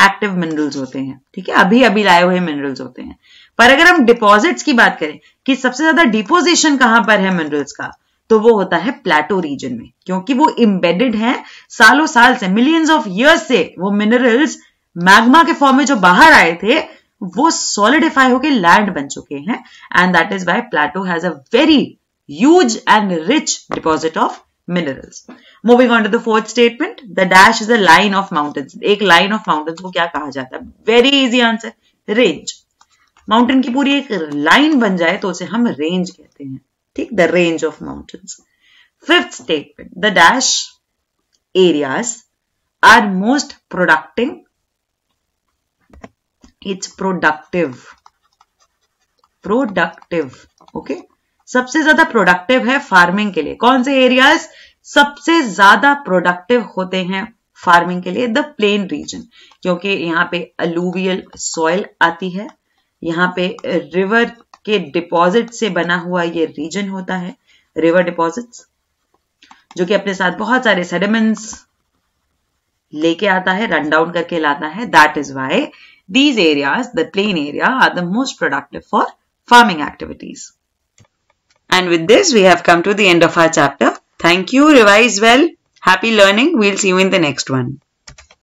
एक्टिव मिनरल्स होते हैं ठीक है अभी अभी लाए हुए मिनरल्स होते हैं पर अगर हम डिपॉजिट्स की बात करें कि सबसे ज्यादा डिपोजिशन कहां पर है मिनरल्स का तो वो होता है प्लेटो रीजन में क्योंकि वो इम्बेडेड है सालों साल से मिलियंस ऑफ ईयर्स से वो मिनरल्स मैग्मा के फॉर्म में जो बाहर आए थे वो सॉलिडिफाई होके लैंड बन चुके हैं and that is why plateau has a very huge and rich deposit of minerals moving on to the fourth statement the dash is a line of mountains एक लाइन ऑफ माउंटेन्स को क्या कहा जाता है very easy answer range mountain की पूरी एक line बन जाए तो उसे हम रेंज कहते हैं ठीक the range of mountains fifth statement the dash areas are most producting it's productive productive okay सबसे ज्यादा प्रोडक्टिव है फार्मिंग के लिए कौन से एरियाज सबसे ज्यादा प्रोडक्टिव होते हैं फार्मिंग के लिए द प्लेन रीजन क्योंकि यहाँ पे अलूवियल सॉइल आती है यहाँ पे रिवर के डिपॉजिट से बना हुआ ये रीजन होता है रिवर डिपॉजिट्स जो कि अपने साथ बहुत सारे सेडिमेंट्स लेके आता है रन डाउन करके लाता है that is why These areas, the plain area, are the most productive for farming activities. And with this, we have come to the end of our chapter. Thank you. Revise well. Happy learning. We'll see you in the next one.